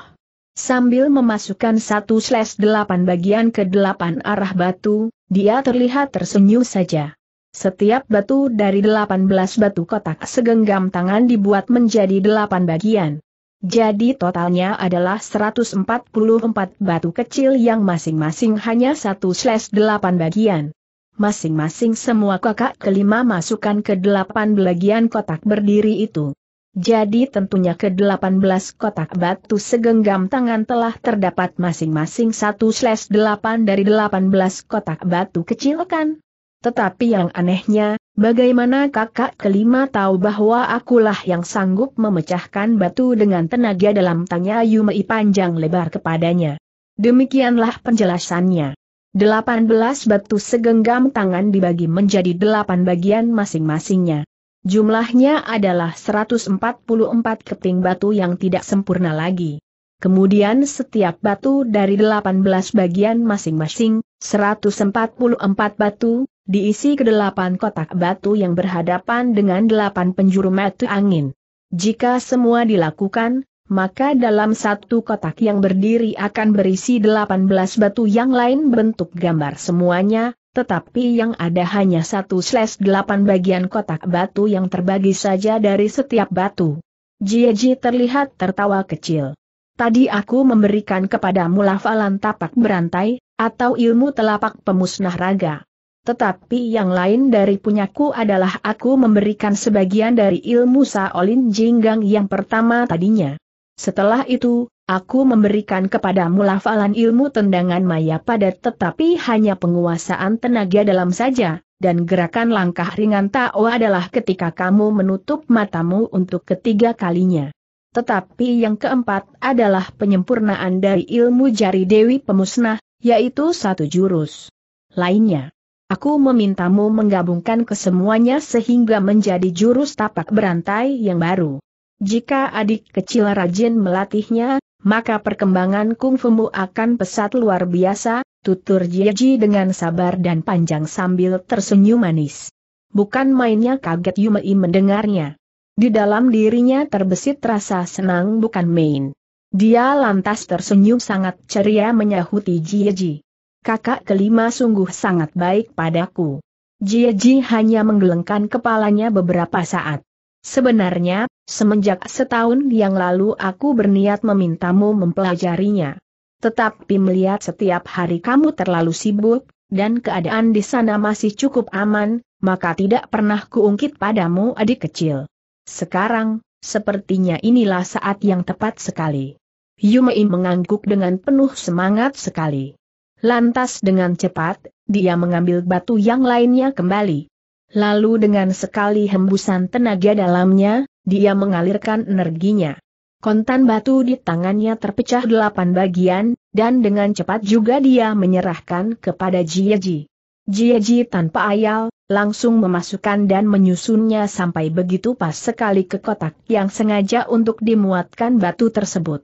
[SPEAKER 1] Sambil memasukkan satu slash delapan bagian ke delapan arah batu, dia terlihat tersenyum saja. Setiap batu dari 18 batu kotak segenggam tangan dibuat menjadi 8 bagian. Jadi totalnya adalah 144 batu kecil yang masing-masing hanya 1/8 bagian. Masing-masing semua kakak kelima masukkan ke 8 bagian kotak berdiri itu. Jadi tentunya ke-18 kotak batu segenggam tangan telah terdapat masing-masing 1/8 dari 18 kotak batu kecil kan? Tetapi yang anehnya, bagaimana kakak kelima tahu bahwa akulah yang sanggup memecahkan batu dengan tenaga dalam tanya Yumei panjang lebar kepadanya. Demikianlah penjelasannya. 18 batu segenggam tangan dibagi menjadi 8 bagian masing-masingnya. Jumlahnya adalah 144 keping batu yang tidak sempurna lagi. Kemudian setiap batu dari 18 bagian masing-masing, 144 batu, diisi ke delapan kotak batu yang berhadapan dengan delapan penjuru mata angin. Jika semua dilakukan, maka dalam satu kotak yang berdiri akan berisi delapan belas batu yang lain bentuk gambar semuanya, tetapi yang ada hanya satu slash delapan bagian kotak batu yang terbagi saja dari setiap batu. Jieji terlihat tertawa kecil. Tadi aku memberikan kepadamu lafalan tapak berantai, atau ilmu telapak pemusnah raga tetapi yang lain dari punyaku adalah aku memberikan sebagian dari ilmu Saolin Jinggang yang pertama tadinya. Setelah itu, aku memberikan kepadamu lafalan ilmu tendangan maya padat tetapi hanya penguasaan tenaga dalam saja, dan gerakan langkah ringan Tao adalah ketika kamu menutup matamu untuk ketiga kalinya. Tetapi yang keempat adalah penyempurnaan dari ilmu jari Dewi Pemusnah, yaitu satu jurus lainnya. Aku memintamu menggabungkan kesemuanya sehingga menjadi jurus tapak berantai yang baru. Jika adik kecil rajin melatihnya, maka perkembangan kungfumu akan pesat luar biasa, tutur Jiji dengan sabar dan panjang sambil tersenyum manis. Bukan mainnya kaget Yumei mendengarnya. Di dalam dirinya terbesit rasa senang bukan main. Dia lantas tersenyum sangat ceria menyahuti Jiji kakak kelima sungguh sangat baik padaku. Jieji hanya menggelengkan kepalanya beberapa saat. Sebenarnya, semenjak setahun yang lalu aku berniat memintamu mempelajarinya. Tetapi melihat setiap hari kamu terlalu sibuk, dan keadaan di sana masih cukup aman, maka tidak pernah kuungkit padamu adik kecil. Sekarang, sepertinya inilah saat yang tepat sekali. Yumei mengangguk dengan penuh semangat sekali. Lantas dengan cepat, dia mengambil batu yang lainnya kembali. Lalu dengan sekali hembusan tenaga dalamnya, dia mengalirkan energinya. Kontan batu di tangannya terpecah delapan bagian, dan dengan cepat juga dia menyerahkan kepada Jieji. Jieji tanpa ayal, langsung memasukkan dan menyusunnya sampai begitu pas sekali ke kotak yang sengaja untuk dimuatkan batu tersebut.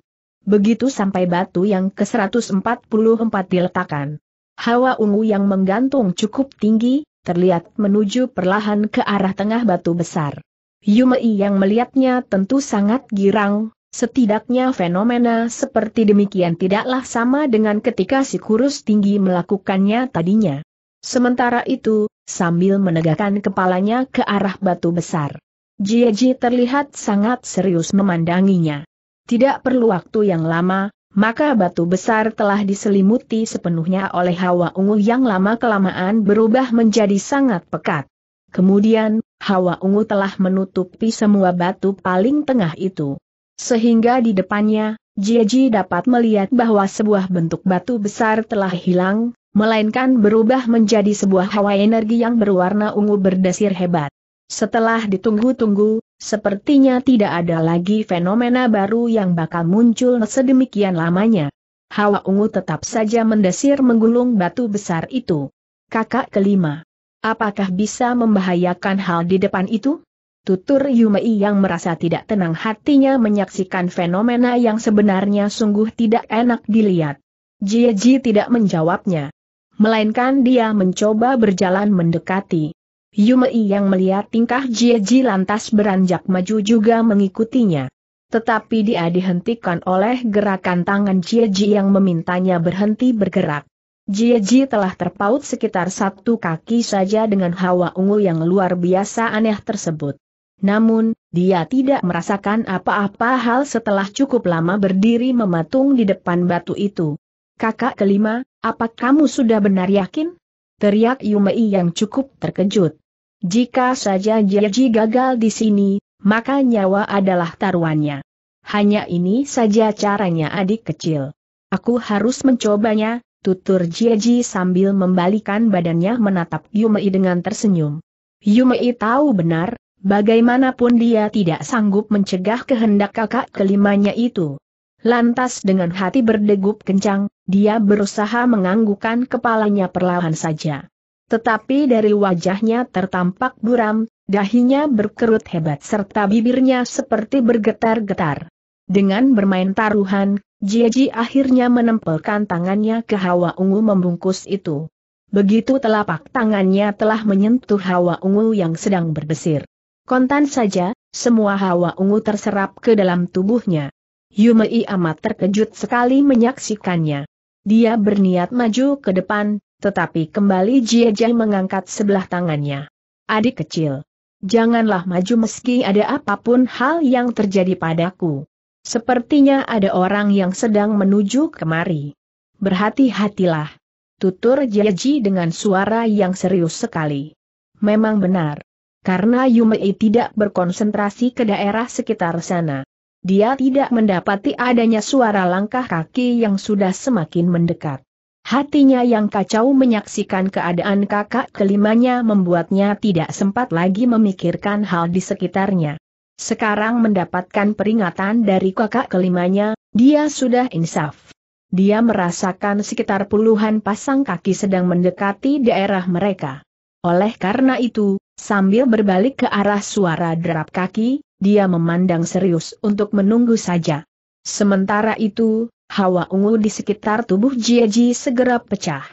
[SPEAKER 1] Begitu sampai batu yang ke-144 diletakkan. Hawa ungu yang menggantung cukup tinggi, terlihat menuju perlahan ke arah tengah batu besar. Yumei yang melihatnya tentu sangat girang, Setidaknya fenomena seperti demikian tidaklah sama dengan ketika si kurus tinggi melakukannya tadinya. Sementara itu, sambil menegakkan kepalanya ke arah batu besar, Jieji terlihat sangat serius memandanginya. Tidak perlu waktu yang lama, maka batu besar telah diselimuti sepenuhnya oleh hawa ungu yang lama-kelamaan berubah menjadi sangat pekat. Kemudian, hawa ungu telah menutupi semua batu paling tengah itu. Sehingga di depannya, Jiji dapat melihat bahwa sebuah bentuk batu besar telah hilang, melainkan berubah menjadi sebuah hawa energi yang berwarna ungu berdesir hebat. Setelah ditunggu-tunggu, Sepertinya tidak ada lagi fenomena baru yang bakal muncul sedemikian lamanya. Hawa ungu tetap saja mendesir menggulung batu besar itu. Kakak kelima. Apakah bisa membahayakan hal di depan itu? Tutur Yumei yang merasa tidak tenang hatinya menyaksikan fenomena yang sebenarnya sungguh tidak enak dilihat. Jieji tidak menjawabnya. Melainkan dia mencoba berjalan mendekati. Yumei yang melihat tingkah Jieji lantas beranjak maju juga mengikutinya. Tetapi dia dihentikan oleh gerakan tangan Jieji yang memintanya berhenti bergerak. Jieji telah terpaut sekitar satu kaki saja dengan hawa ungu yang luar biasa aneh tersebut. Namun, dia tidak merasakan apa-apa hal setelah cukup lama berdiri mematung di depan batu itu. Kakak kelima, apa kamu sudah benar yakin? teriak Yumei yang cukup terkejut. Jika saja Jiaji gagal di sini, maka nyawa adalah taruhannya. Hanya ini saja caranya adik kecil. Aku harus mencobanya, tutur Jiaji sambil membalikan badannya menatap Yumei dengan tersenyum. Yumei tahu benar, bagaimanapun dia tidak sanggup mencegah kehendak kakak kelimanya itu. Lantas dengan hati berdegup kencang, dia berusaha menganggukkan kepalanya perlahan saja. Tetapi dari wajahnya tertampak buram, dahinya berkerut hebat serta bibirnya seperti bergetar-getar. Dengan bermain taruhan, Jieji akhirnya menempelkan tangannya ke hawa ungu membungkus itu. Begitu telapak tangannya telah menyentuh hawa ungu yang sedang berdesir. Kontan saja, semua hawa ungu terserap ke dalam tubuhnya. Yumei amat terkejut sekali menyaksikannya. Dia berniat maju ke depan, tetapi kembali Jie Jai mengangkat sebelah tangannya. Adik kecil, janganlah maju meski ada apapun hal yang terjadi padaku. Sepertinya ada orang yang sedang menuju kemari. Berhati-hatilah. Tutur Jie Ji dengan suara yang serius sekali. Memang benar. Karena Yumei tidak berkonsentrasi ke daerah sekitar sana. Dia tidak mendapati adanya suara langkah kaki yang sudah semakin mendekat. Hatinya yang kacau menyaksikan keadaan kakak kelimanya membuatnya tidak sempat lagi memikirkan hal di sekitarnya. Sekarang mendapatkan peringatan dari kakak kelimanya, dia sudah insaf. Dia merasakan sekitar puluhan pasang kaki sedang mendekati daerah mereka. Oleh karena itu, sambil berbalik ke arah suara derap kaki, dia memandang serius untuk menunggu saja. Sementara itu, hawa ungu di sekitar tubuh Jieji segera pecah.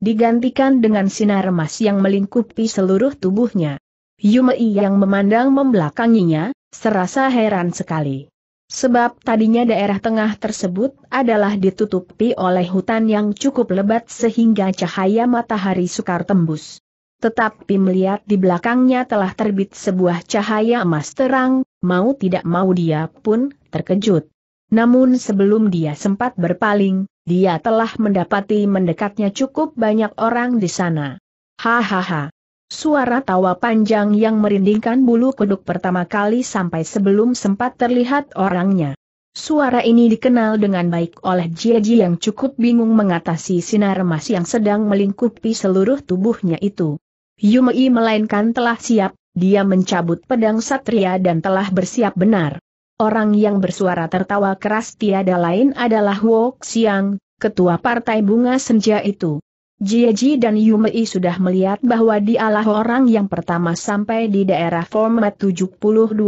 [SPEAKER 1] Digantikan dengan sinar emas yang melingkupi seluruh tubuhnya. Yumei yang memandang membelakanginya, serasa heran sekali. Sebab tadinya daerah tengah tersebut adalah ditutupi oleh hutan yang cukup lebat sehingga cahaya matahari sukar tembus. Tetapi melihat di belakangnya telah terbit sebuah cahaya emas terang, mau tidak mau dia pun terkejut. Namun sebelum dia sempat berpaling, dia telah mendapati mendekatnya cukup banyak orang di sana. Hahaha. Suara tawa panjang yang merindingkan bulu kuduk pertama kali sampai sebelum sempat terlihat orangnya. Suara ini dikenal dengan baik oleh Jieji yang cukup bingung mengatasi sinar emas yang sedang melingkupi seluruh tubuhnya itu. Yumei melainkan telah siap, dia mencabut pedang satria dan telah bersiap benar. Orang yang bersuara tertawa keras tiada lain adalah Wok Xiang, ketua partai bunga senja itu. Jieji dan Yumei sudah melihat bahwa dialah orang yang pertama sampai di daerah format 72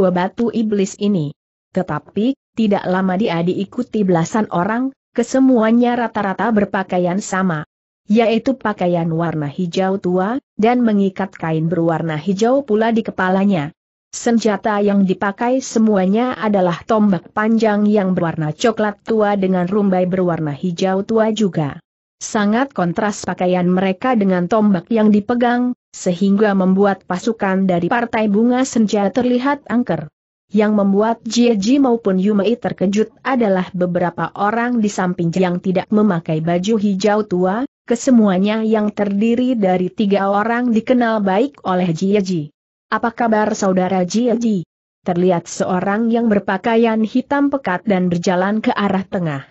[SPEAKER 1] batu iblis ini. Tetapi, tidak lama dia diikuti belasan orang, kesemuanya rata-rata berpakaian sama yaitu pakaian warna hijau tua, dan mengikat kain berwarna hijau pula di kepalanya. Senjata yang dipakai semuanya adalah tombak panjang yang berwarna coklat tua dengan rumbai berwarna hijau tua juga. Sangat kontras pakaian mereka dengan tombak yang dipegang, sehingga membuat pasukan dari Partai Bunga Senja terlihat angker. Yang membuat Jieji maupun Yumei terkejut adalah beberapa orang di samping yang tidak memakai baju hijau tua, kesemuanya yang terdiri dari tiga orang dikenal baik oleh Jiaji. Apa kabar saudara Jiaji? Terlihat seorang yang berpakaian hitam pekat dan berjalan ke arah tengah.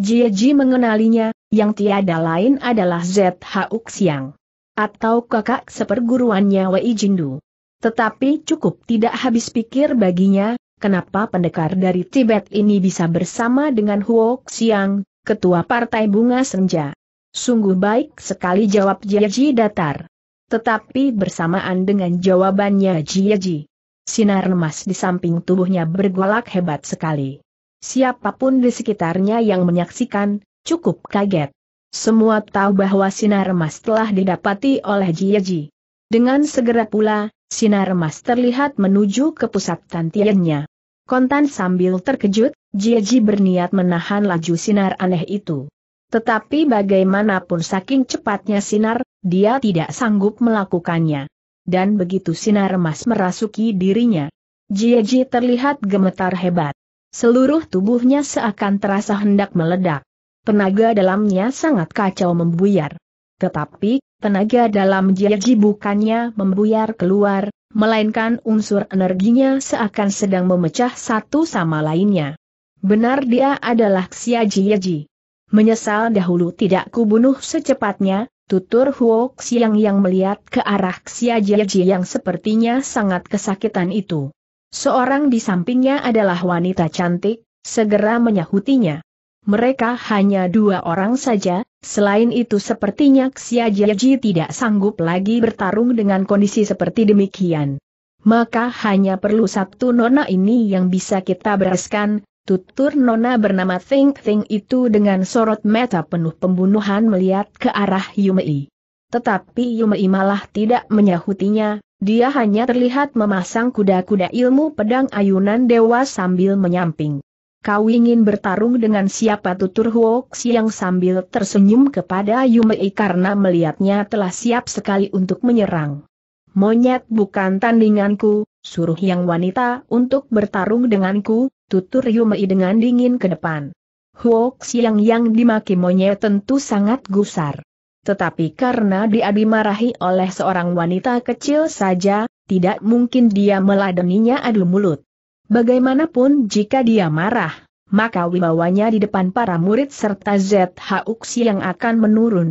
[SPEAKER 1] Jiaji mengenalinya, yang tiada lain adalah ZH Uxiang. Atau kakak seperguruannya Wei Jindu. Tetapi cukup tidak habis pikir baginya, kenapa pendekar dari Tibet ini bisa bersama dengan Huo Xiang, ketua Partai Bunga Senja. Sungguh baik sekali jawab Jiaji Datar. Tetapi bersamaan dengan jawabannya Jiaji. Sinar emas di samping tubuhnya bergolak hebat sekali. Siapapun di sekitarnya yang menyaksikan, cukup kaget. Semua tahu bahwa sinar emas telah didapati oleh Jiaji. Dengan segera pula, sinar emas terlihat menuju ke pusat tantiannya. Kontan sambil terkejut, Jiaji berniat menahan laju sinar aneh itu. Tetapi bagaimanapun saking cepatnya sinar, dia tidak sanggup melakukannya. Dan begitu sinar emas merasuki dirinya, Jieji terlihat gemetar hebat. Seluruh tubuhnya seakan terasa hendak meledak. Tenaga dalamnya sangat kacau membuyar. Tetapi, tenaga dalam Jieji bukannya membuyar keluar, melainkan unsur energinya seakan sedang memecah satu sama lainnya. Benar dia adalah Xia Jieji. Menyesal dahulu tidak kubunuh secepatnya, tutur Huo Xiang yang melihat ke arah Xia Jieji yang sepertinya sangat kesakitan itu. Seorang di sampingnya adalah wanita cantik, segera menyahutinya. Mereka hanya dua orang saja, selain itu sepertinya Xia Jieji tidak sanggup lagi bertarung dengan kondisi seperti demikian. Maka hanya perlu satu nona ini yang bisa kita bereskan, Tutur nona bernama Think Think itu dengan sorot mata penuh pembunuhan melihat ke arah Yumei. Tetapi Yumei malah tidak menyahutinya, dia hanya terlihat memasang kuda-kuda ilmu pedang ayunan dewa sambil menyamping. Kau ingin bertarung dengan siapa tutur Huoks yang sambil tersenyum kepada Yumei karena melihatnya telah siap sekali untuk menyerang. Monyet bukan tandinganku, suruh yang wanita untuk bertarung denganku, tutur Yumei dengan dingin ke depan. Huok Siang yang dimaki monyet tentu sangat gusar. Tetapi karena dia dimarahi oleh seorang wanita kecil saja, tidak mungkin dia meladeninya adu mulut. Bagaimanapun jika dia marah, maka wibawanya di depan para murid serta ZHUX yang akan menurun.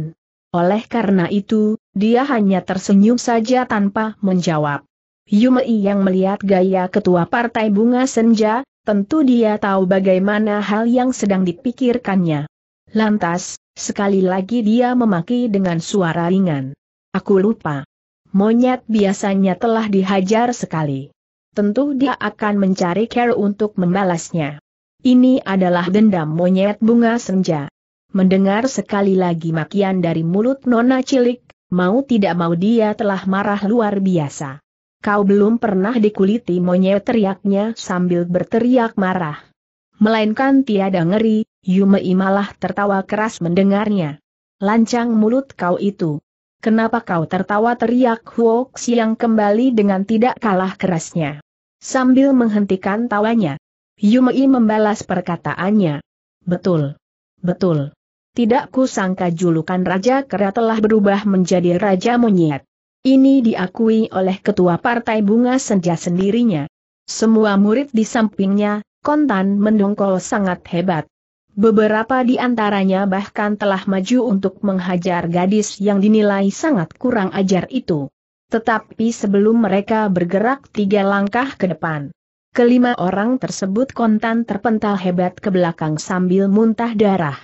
[SPEAKER 1] Oleh karena itu, dia hanya tersenyum saja tanpa menjawab. Yumei yang melihat gaya ketua Partai Bunga Senja, Tentu dia tahu bagaimana hal yang sedang dipikirkannya. Lantas, sekali lagi dia memaki dengan suara ringan. Aku lupa. Monyet biasanya telah dihajar sekali. Tentu dia akan mencari care untuk membalasnya. Ini adalah dendam monyet bunga senja. Mendengar sekali lagi makian dari mulut nona cilik, mau tidak mau dia telah marah luar biasa. Kau belum pernah dikuliti monyet teriaknya sambil berteriak marah. Melainkan tiada ngeri, Yumei malah tertawa keras mendengarnya. Lancang mulut kau itu. Kenapa kau tertawa teriak Huok Siang kembali dengan tidak kalah kerasnya. Sambil menghentikan tawanya, Yumei membalas perkataannya. Betul. Betul. Tidak kusangka julukan Raja Kera telah berubah menjadi Raja Monyet. Ini diakui oleh Ketua Partai Bunga Senja sendirinya. Semua murid di sampingnya, kontan mendongkol sangat hebat. Beberapa di antaranya bahkan telah maju untuk menghajar gadis yang dinilai sangat kurang ajar itu. Tetapi sebelum mereka bergerak tiga langkah ke depan, kelima orang tersebut kontan terpental hebat ke belakang sambil muntah darah.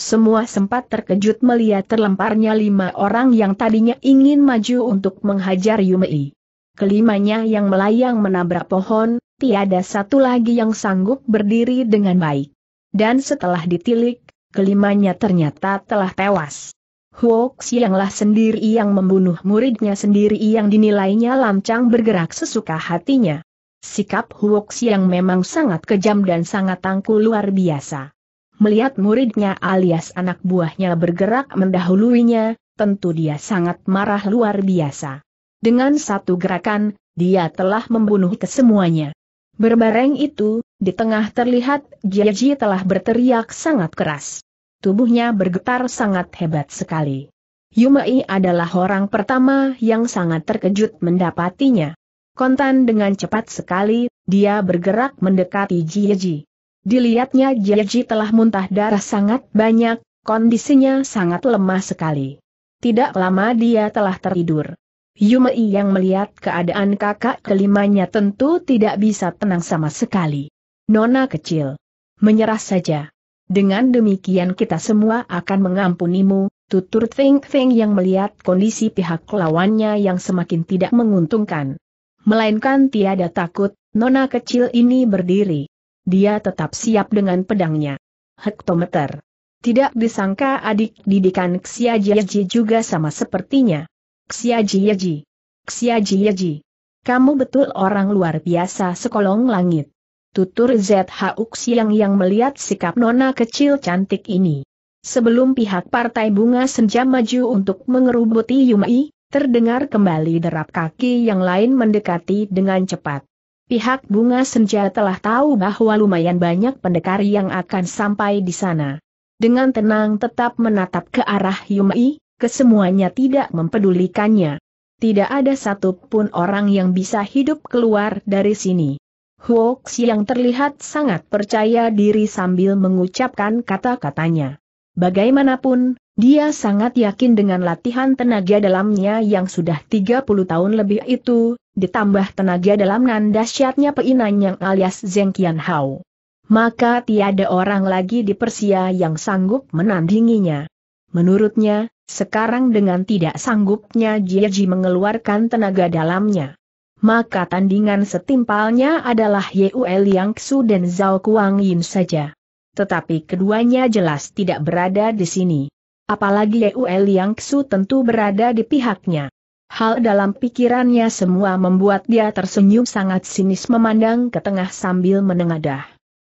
[SPEAKER 1] Semua sempat terkejut melihat terlemparnya lima orang yang tadinya ingin maju untuk menghajar Yumei. Kelimanya yang melayang menabrak pohon, tiada satu lagi yang sanggup berdiri dengan baik. Dan setelah ditilik, kelimanya ternyata telah tewas. Huok yanglah sendiri yang membunuh muridnya sendiri yang dinilainya lancang bergerak sesuka hatinya. Sikap Huok yang memang sangat kejam dan sangat tangguh luar biasa melihat muridnya alias anak buahnya bergerak mendahuluinya, tentu dia sangat marah luar biasa. Dengan satu gerakan, dia telah membunuh kesemuanya. Berbareng itu, di tengah terlihat Jiaji telah berteriak sangat keras. Tubuhnya bergetar sangat hebat sekali. Yumai adalah orang pertama yang sangat terkejut mendapatinya. Kontan dengan cepat sekali, dia bergerak mendekati Jiaji. Dilihatnya Jaji telah muntah darah sangat banyak, kondisinya sangat lemah sekali. Tidak lama dia telah tertidur. Yumei yang melihat keadaan kakak kelimanya tentu tidak bisa tenang sama sekali. Nona kecil. Menyerah saja. Dengan demikian kita semua akan mengampunimu, tutur Feng Feng yang melihat kondisi pihak lawannya yang semakin tidak menguntungkan. Melainkan tiada takut, Nona kecil ini berdiri dia tetap siap dengan pedangnya. Hektometer. Tidak disangka adik didikan Xia Jieji juga sama sepertinya. Xia Jieji. Xia Jieji. Kamu betul orang luar biasa sekolong langit. Tutur ZHU Xiang yang melihat sikap nona kecil cantik ini. Sebelum pihak Partai Bunga Senja maju untuk mengerubuti Yumai, terdengar kembali derap kaki yang lain mendekati dengan cepat. Pihak Bunga Senja telah tahu bahwa lumayan banyak pendekar yang akan sampai di sana. Dengan tenang tetap menatap ke arah Yumei, kesemuanya tidak mempedulikannya. Tidak ada satupun orang yang bisa hidup keluar dari sini. Huox yang terlihat sangat percaya diri sambil mengucapkan kata-katanya. Bagaimanapun, dia sangat yakin dengan latihan tenaga dalamnya yang sudah 30 tahun lebih itu, ditambah tenaga dalam nan dahsyatnya peinan yang alias Zeng Kian Hao. Maka tiada orang lagi di Persia yang sanggup menandinginya. Menurutnya, sekarang dengan tidak sanggupnya Jieji mengeluarkan tenaga dalamnya. Maka tandingan setimpalnya adalah Yue Liang Xu dan Zhao Kuang Yin saja. Tetapi keduanya jelas tidak berada di sini apalagi Yeul Yang Su tentu berada di pihaknya. Hal dalam pikirannya semua membuat dia tersenyum sangat sinis memandang ke tengah sambil menengadah.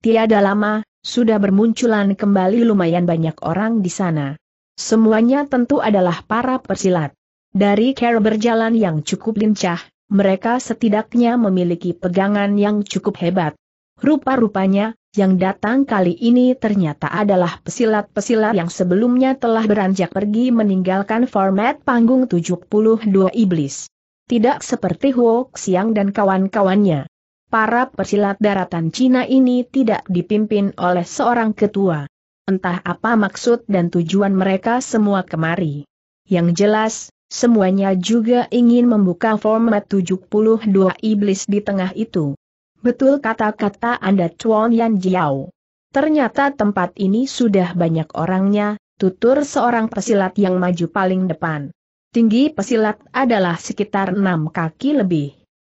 [SPEAKER 1] Tiada lama, sudah bermunculan kembali lumayan banyak orang di sana. Semuanya tentu adalah para persilat. Dari cara berjalan yang cukup lincah, mereka setidaknya memiliki pegangan yang cukup hebat. Rupa-rupanya, yang datang kali ini ternyata adalah pesilat-pesilat yang sebelumnya telah beranjak pergi meninggalkan format panggung 72 iblis. Tidak seperti Huo Xiang dan kawan-kawannya. Para pesilat daratan Cina ini tidak dipimpin oleh seorang ketua. Entah apa maksud dan tujuan mereka semua kemari. Yang jelas, semuanya juga ingin membuka format 72 iblis di tengah itu. Betul kata-kata Anda Chuan Yan Jiao. Ternyata tempat ini sudah banyak orangnya, tutur seorang pesilat yang maju paling depan. Tinggi pesilat adalah sekitar enam kaki lebih.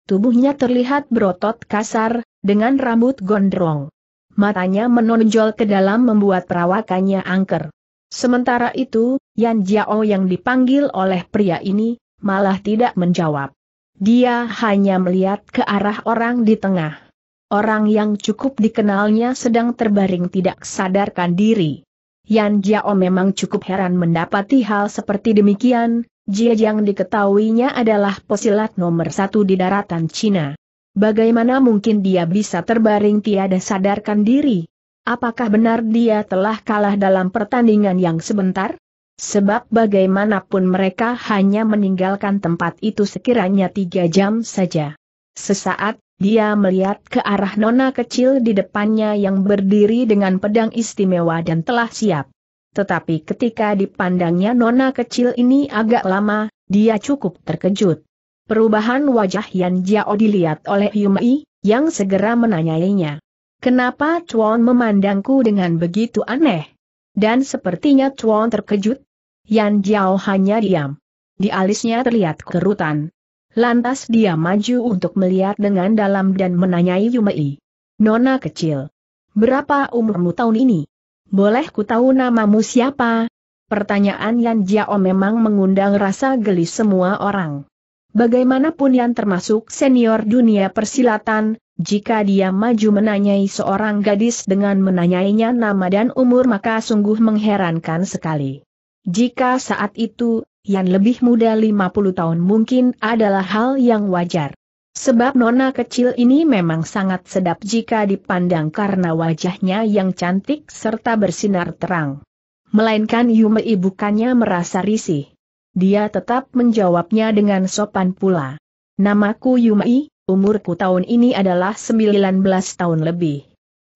[SPEAKER 1] Tubuhnya terlihat berotot kasar, dengan rambut gondrong. Matanya menonjol ke dalam membuat perawakannya angker. Sementara itu, Yan Jiao yang dipanggil oleh pria ini, malah tidak menjawab. Dia hanya melihat ke arah orang di tengah. Orang yang cukup dikenalnya sedang terbaring tidak sadarkan diri. Yan Jiao memang cukup heran mendapati hal seperti demikian, Jia yang diketahuinya adalah pesilat nomor satu di daratan Cina. Bagaimana mungkin dia bisa terbaring tiada sadarkan diri? Apakah benar dia telah kalah dalam pertandingan yang sebentar? Sebab bagaimanapun mereka hanya meninggalkan tempat itu sekiranya tiga jam saja. Sesaat, dia melihat ke arah nona kecil di depannya yang berdiri dengan pedang istimewa dan telah siap. Tetapi ketika dipandangnya nona kecil ini agak lama, dia cukup terkejut. Perubahan wajah Yan Jiao dilihat oleh Yumei, yang segera menanyainya. Kenapa Chuan memandangku dengan begitu aneh? Dan sepertinya Chuan terkejut. Yan Jiao hanya diam. Di alisnya terlihat kerutan. Lantas dia maju untuk melihat dengan dalam dan menanyai Yumei. Nona kecil. Berapa umurmu tahun ini? Boleh ku tahu namamu siapa? Pertanyaan Yan Jiao memang mengundang rasa geli semua orang. Bagaimanapun Yan termasuk senior dunia persilatan, jika dia maju menanyai seorang gadis dengan menanyainya nama dan umur maka sungguh mengherankan sekali. Jika saat itu, yang lebih muda 50 tahun mungkin adalah hal yang wajar. Sebab nona kecil ini memang sangat sedap jika dipandang karena wajahnya yang cantik serta bersinar terang. Melainkan Yumei bukannya merasa risih. Dia tetap menjawabnya dengan sopan pula. Namaku Yumei, Umurku tahun ini adalah 19 tahun lebih.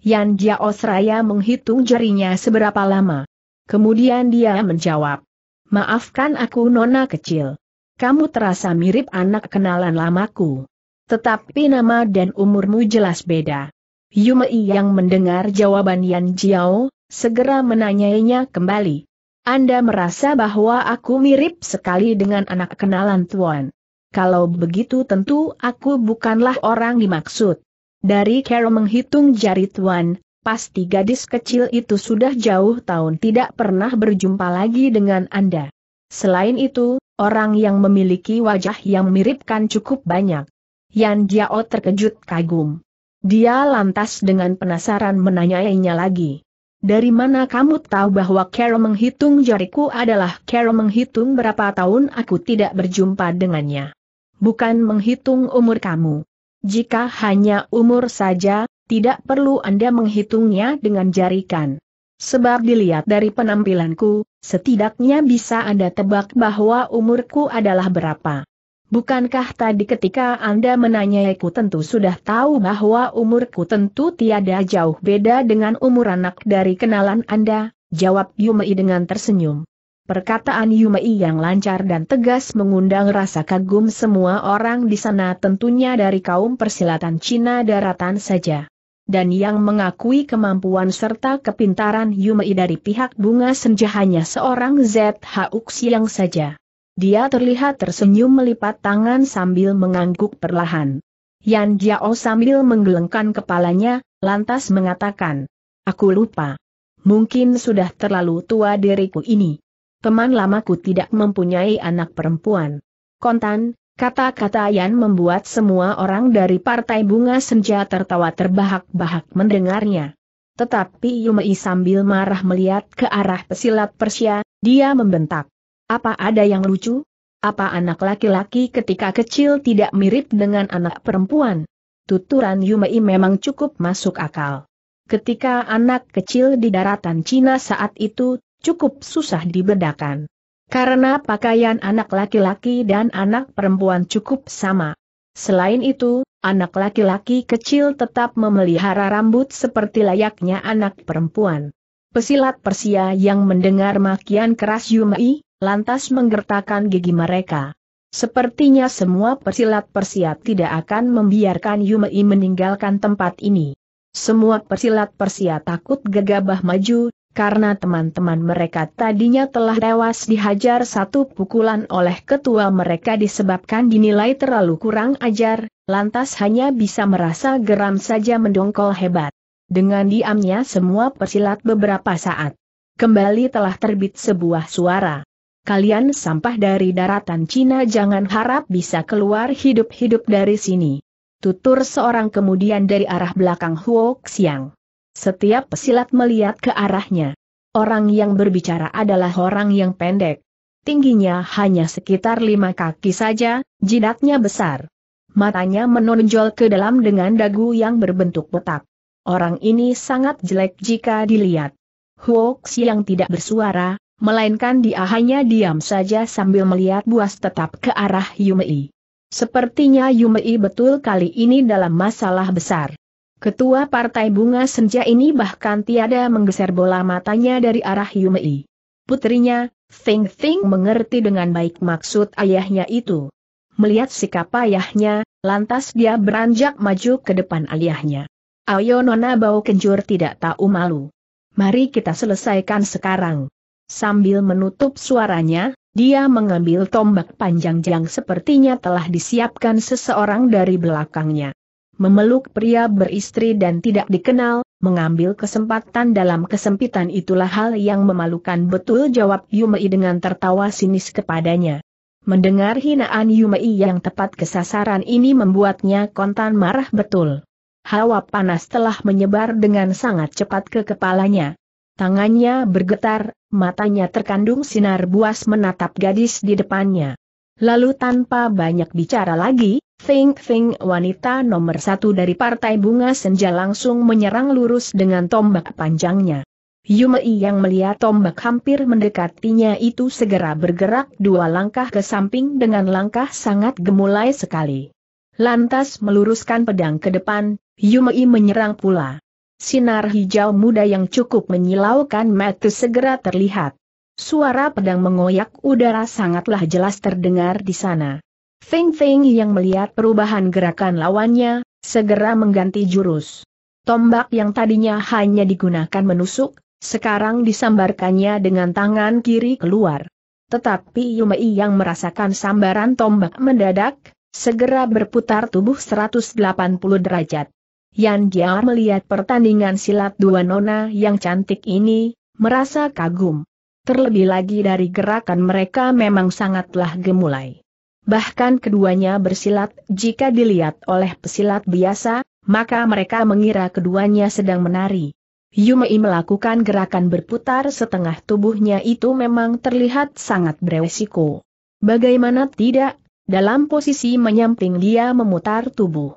[SPEAKER 1] Yan Jiao Seraya menghitung jarinya seberapa lama. Kemudian dia menjawab, Maafkan aku nona kecil. Kamu terasa mirip anak kenalan lamaku. Tetapi nama dan umurmu jelas beda. Yumei yang mendengar jawaban Yan Jiao, segera menanyainya kembali. Anda merasa bahwa aku mirip sekali dengan anak kenalan tuan kalau begitu tentu aku bukanlah orang dimaksud. Dari Carol menghitung jari tuan, pasti gadis kecil itu sudah jauh tahun tidak pernah berjumpa lagi dengan Anda. Selain itu, orang yang memiliki wajah yang miripkan cukup banyak. Yan Jiao terkejut kagum. Dia lantas dengan penasaran menanyainya lagi. Dari mana kamu tahu bahwa Carol menghitung jariku adalah Carol menghitung berapa tahun aku tidak berjumpa dengannya? bukan menghitung umur kamu. Jika hanya umur saja, tidak perlu Anda menghitungnya dengan jarikan. Sebab dilihat dari penampilanku, setidaknya bisa Anda tebak bahwa umurku adalah berapa. Bukankah tadi ketika Anda menanyaiku tentu sudah tahu bahwa umurku tentu tiada jauh beda dengan umur anak dari kenalan Anda? Jawab Yumei dengan tersenyum. Perkataan Yumei yang lancar dan tegas mengundang rasa kagum semua orang di sana tentunya dari kaum persilatan Cina daratan saja. Dan yang mengakui kemampuan serta kepintaran Yumei dari pihak bunga senja hanya seorang ZHU yang saja. Dia terlihat tersenyum melipat tangan sambil mengangguk perlahan. Yan Jiao sambil menggelengkan kepalanya, lantas mengatakan, Aku lupa. Mungkin sudah terlalu tua diriku ini. Teman lamaku tidak mempunyai anak perempuan. Kontan, kata-kata Yan membuat semua orang dari Partai Bunga Senja tertawa terbahak-bahak mendengarnya. Tetapi Yumei sambil marah melihat ke arah pesilat Persia, dia membentak. Apa ada yang lucu? Apa anak laki-laki ketika kecil tidak mirip dengan anak perempuan? Tuturan Yumei memang cukup masuk akal. Ketika anak kecil di daratan Cina saat itu cukup susah dibedakan. Karena pakaian anak laki-laki dan anak perempuan cukup sama. Selain itu, anak laki-laki kecil tetap memelihara rambut seperti layaknya anak perempuan. Pesilat Persia yang mendengar makian keras Yumei, lantas menggertakkan gigi mereka. Sepertinya semua pesilat Persia tidak akan membiarkan Yumei meninggalkan tempat ini. Semua pesilat Persia takut gegabah maju, karena teman-teman mereka tadinya telah tewas dihajar satu pukulan oleh ketua mereka disebabkan dinilai terlalu kurang ajar, lantas hanya bisa merasa geram saja mendongkol hebat. Dengan diamnya semua persilat beberapa saat. Kembali telah terbit sebuah suara. Kalian sampah dari daratan Cina jangan harap bisa keluar hidup-hidup dari sini. Tutur seorang kemudian dari arah belakang Huo Xiang. Setiap pesilat melihat ke arahnya. Orang yang berbicara adalah orang yang pendek. Tingginya hanya sekitar lima kaki saja, jidatnya besar. Matanya menonjol ke dalam dengan dagu yang berbentuk botak. Orang ini sangat jelek jika dilihat. Huox yang tidak bersuara, melainkan dia hanya diam saja sambil melihat buas tetap ke arah Yumei. Sepertinya Yumei betul kali ini dalam masalah besar. Ketua Partai Bunga Senja ini bahkan tiada menggeser bola matanya dari arah Yumei. Putrinya, Feng Feng mengerti dengan baik maksud ayahnya itu. Melihat sikap ayahnya, lantas dia beranjak maju ke depan ayahnya. Ayo Nona bau kenjur tidak tahu malu. Mari kita selesaikan sekarang. Sambil menutup suaranya, dia mengambil tombak panjang yang sepertinya telah disiapkan seseorang dari belakangnya memeluk pria beristri dan tidak dikenal, mengambil kesempatan dalam kesempitan itulah hal yang memalukan betul jawab Yumei dengan tertawa sinis kepadanya. Mendengar hinaan Yumei yang tepat kesasaran ini membuatnya kontan marah betul. Hawa panas telah menyebar dengan sangat cepat ke kepalanya. Tangannya bergetar, matanya terkandung sinar buas menatap gadis di depannya. Lalu tanpa banyak bicara lagi, Feng Feng wanita nomor satu dari Partai Bunga Senja langsung menyerang lurus dengan tombak panjangnya. Yumei yang melihat tombak hampir mendekatinya itu segera bergerak dua langkah ke samping dengan langkah sangat gemulai sekali. Lantas meluruskan pedang ke depan, Yumei menyerang pula. Sinar hijau muda yang cukup menyilaukan mata segera terlihat. Suara pedang mengoyak udara sangatlah jelas terdengar di sana. Feng Feng yang melihat perubahan gerakan lawannya, segera mengganti jurus. Tombak yang tadinya hanya digunakan menusuk, sekarang disambarkannya dengan tangan kiri keluar. Tetapi Yumei yang merasakan sambaran tombak mendadak, segera berputar tubuh 180 derajat. Yan Jiar melihat pertandingan silat dua nona yang cantik ini, merasa kagum. Terlebih lagi dari gerakan mereka memang sangatlah gemulai bahkan keduanya bersilat, jika dilihat oleh pesilat biasa, maka mereka mengira keduanya sedang menari. Yumei melakukan gerakan berputar setengah tubuhnya itu memang terlihat sangat beresiko. Bagaimana tidak, dalam posisi menyamping dia memutar tubuh.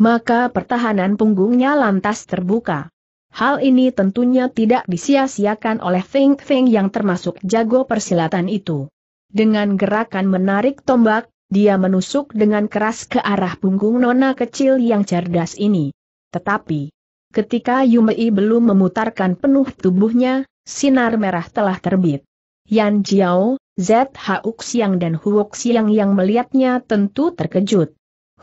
[SPEAKER 1] Maka pertahanan punggungnya lantas terbuka. Hal ini tentunya tidak disia-siakan oleh Feng Feng yang termasuk jago persilatan itu. Dengan gerakan menarik tombak, dia menusuk dengan keras ke arah punggung nona kecil yang cerdas ini. Tetapi, ketika Yumei belum memutarkan penuh tubuhnya, sinar merah telah terbit. Yan Jiao, Z. Xiang dan Huo Xiang yang melihatnya tentu terkejut.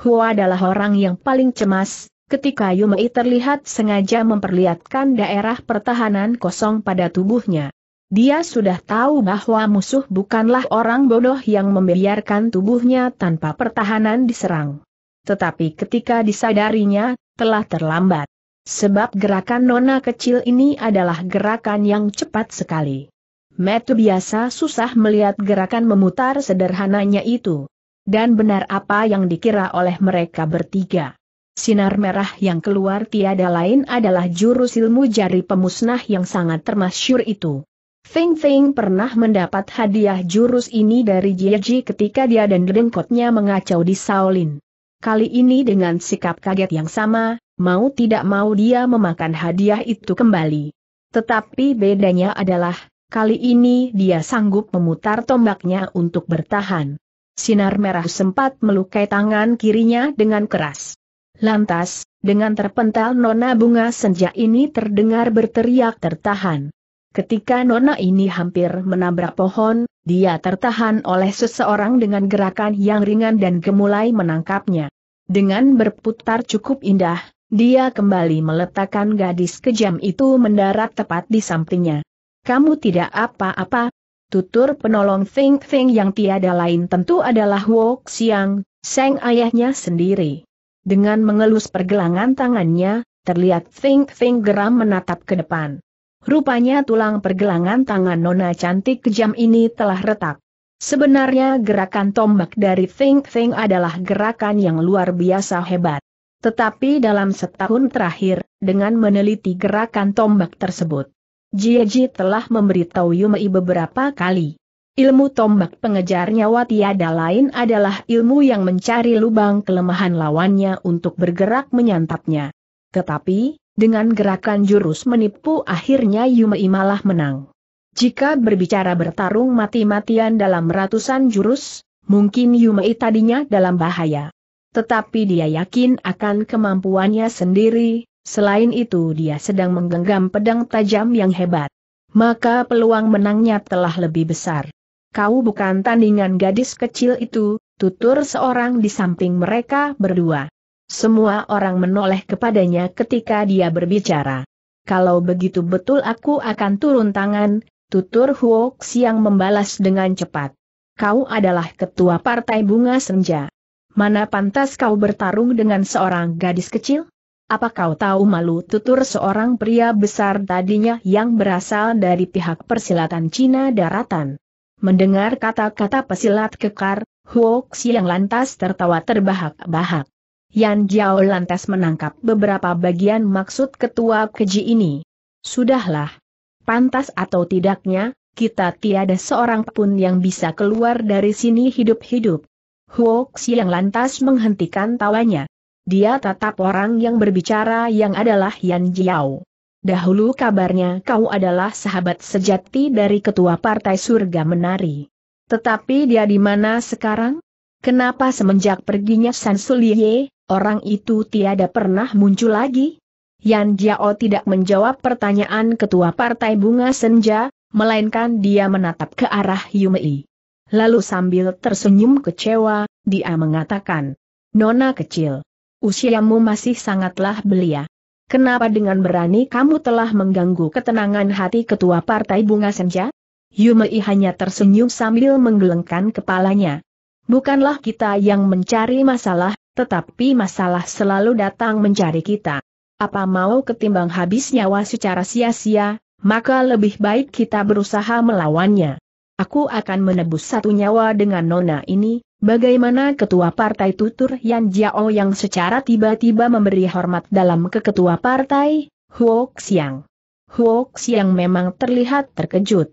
[SPEAKER 1] Huo adalah orang yang paling cemas, ketika Yumei terlihat sengaja memperlihatkan daerah pertahanan kosong pada tubuhnya. Dia sudah tahu bahwa musuh bukanlah orang bodoh yang membiarkan tubuhnya tanpa pertahanan diserang. Tetapi ketika disadarinya, telah terlambat. Sebab gerakan nona kecil ini adalah gerakan yang cepat sekali. Metu biasa susah melihat gerakan memutar sederhananya itu. Dan benar apa yang dikira oleh mereka bertiga. Sinar merah yang keluar tiada lain adalah jurus ilmu jari pemusnah yang sangat termasyur itu. Feng Feng pernah mendapat hadiah jurus ini dari Jieji ketika dia dan dengkotnya mengacau di Shaolin. Kali ini dengan sikap kaget yang sama, mau tidak mau dia memakan hadiah itu kembali. Tetapi bedanya adalah, kali ini dia sanggup memutar tombaknya untuk bertahan. Sinar merah sempat melukai tangan kirinya dengan keras. Lantas, dengan terpental nona bunga senja ini terdengar berteriak tertahan. Ketika nona ini hampir menabrak pohon, dia tertahan oleh seseorang dengan gerakan yang ringan dan gemulai menangkapnya. Dengan berputar cukup indah, dia kembali meletakkan gadis kejam itu mendarat tepat di sampingnya. Kamu tidak apa-apa. Tutur penolong Feng Feng yang tiada lain tentu adalah Wok Siang, sang ayahnya sendiri. Dengan mengelus pergelangan tangannya, terlihat Feng Feng geram menatap ke depan. Rupanya tulang pergelangan tangan nona cantik kejam ini telah retak. Sebenarnya gerakan tombak dari Think Think adalah gerakan yang luar biasa hebat. Tetapi dalam setahun terakhir, dengan meneliti gerakan tombak tersebut, Jieji telah memberitahu Yumei beberapa kali. Ilmu tombak pengejar nyawa tiada lain adalah ilmu yang mencari lubang kelemahan lawannya untuk bergerak menyantapnya. Tetapi, dengan gerakan jurus menipu akhirnya Yumei malah menang. Jika berbicara bertarung mati-matian dalam ratusan jurus, mungkin Yumei tadinya dalam bahaya. Tetapi dia yakin akan kemampuannya sendiri, selain itu dia sedang menggenggam pedang tajam yang hebat. Maka peluang menangnya telah lebih besar. Kau bukan tandingan gadis kecil itu, tutur seorang di samping mereka berdua. Semua orang menoleh kepadanya ketika dia berbicara. Kalau begitu betul aku akan turun tangan, tutur Huok Siang membalas dengan cepat. Kau adalah ketua partai bunga senja. Mana pantas kau bertarung dengan seorang gadis kecil? Apa kau tahu malu tutur seorang pria besar tadinya yang berasal dari pihak persilatan Cina daratan? Mendengar kata-kata pesilat kekar, Huok Siang lantas tertawa terbahak-bahak. Yan Jiao lantas menangkap beberapa bagian maksud ketua keji ini. Sudahlah. Pantas atau tidaknya, kita tiada seorang pun yang bisa keluar dari sini hidup-hidup. Huoxi yang lantas menghentikan tawanya. Dia tatap orang yang berbicara yang adalah Yan Jiao. Dahulu kabarnya kau adalah sahabat sejati dari ketua partai surga menari. Tetapi dia di mana sekarang? Kenapa semenjak perginya San Sulie, orang itu tiada pernah muncul lagi? Yan Jiao tidak menjawab pertanyaan ketua Partai Bunga Senja, melainkan dia menatap ke arah Yumei. Lalu sambil tersenyum kecewa, dia mengatakan, Nona kecil, usiamu masih sangatlah belia. Kenapa dengan berani kamu telah mengganggu ketenangan hati ketua Partai Bunga Senja? Yumei hanya tersenyum sambil menggelengkan kepalanya bukanlah kita yang mencari masalah, tetapi masalah selalu datang mencari kita. Apa mau ketimbang habis nyawa secara sia-sia, maka lebih baik kita berusaha melawannya. Aku akan menebus satu nyawa dengan nona ini, Bagaimana ketua partai Tutur Yan Jiao yang secara tiba-tiba memberi hormat dalam keketua partai, Huo Xiang. Huo Xiang memang terlihat terkejut.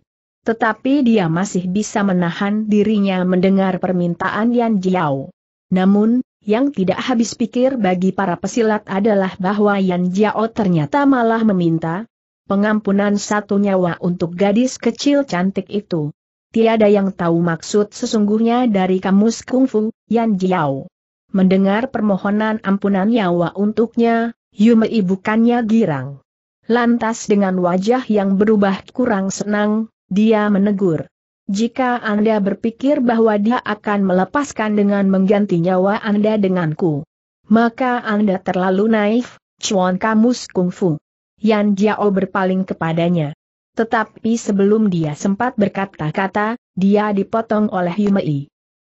[SPEAKER 1] Tetapi dia masih bisa menahan dirinya mendengar permintaan Yan Jiao. Namun, yang tidak habis pikir bagi para pesilat adalah bahwa Yan Jiao ternyata malah meminta pengampunan satu nyawa untuk gadis kecil cantik itu. Tiada yang tahu maksud sesungguhnya dari kamus kungfu, Yan Jiao. Mendengar permohonan ampunan nyawa untuknya, Yumei bukannya girang. Lantas dengan wajah yang berubah kurang senang, dia menegur. Jika Anda berpikir bahwa dia akan melepaskan dengan mengganti nyawa Anda denganku, maka Anda terlalu naif, cuan kamus kungfu. Yan Jiao berpaling kepadanya. Tetapi sebelum dia sempat berkata-kata, dia dipotong oleh Yumei.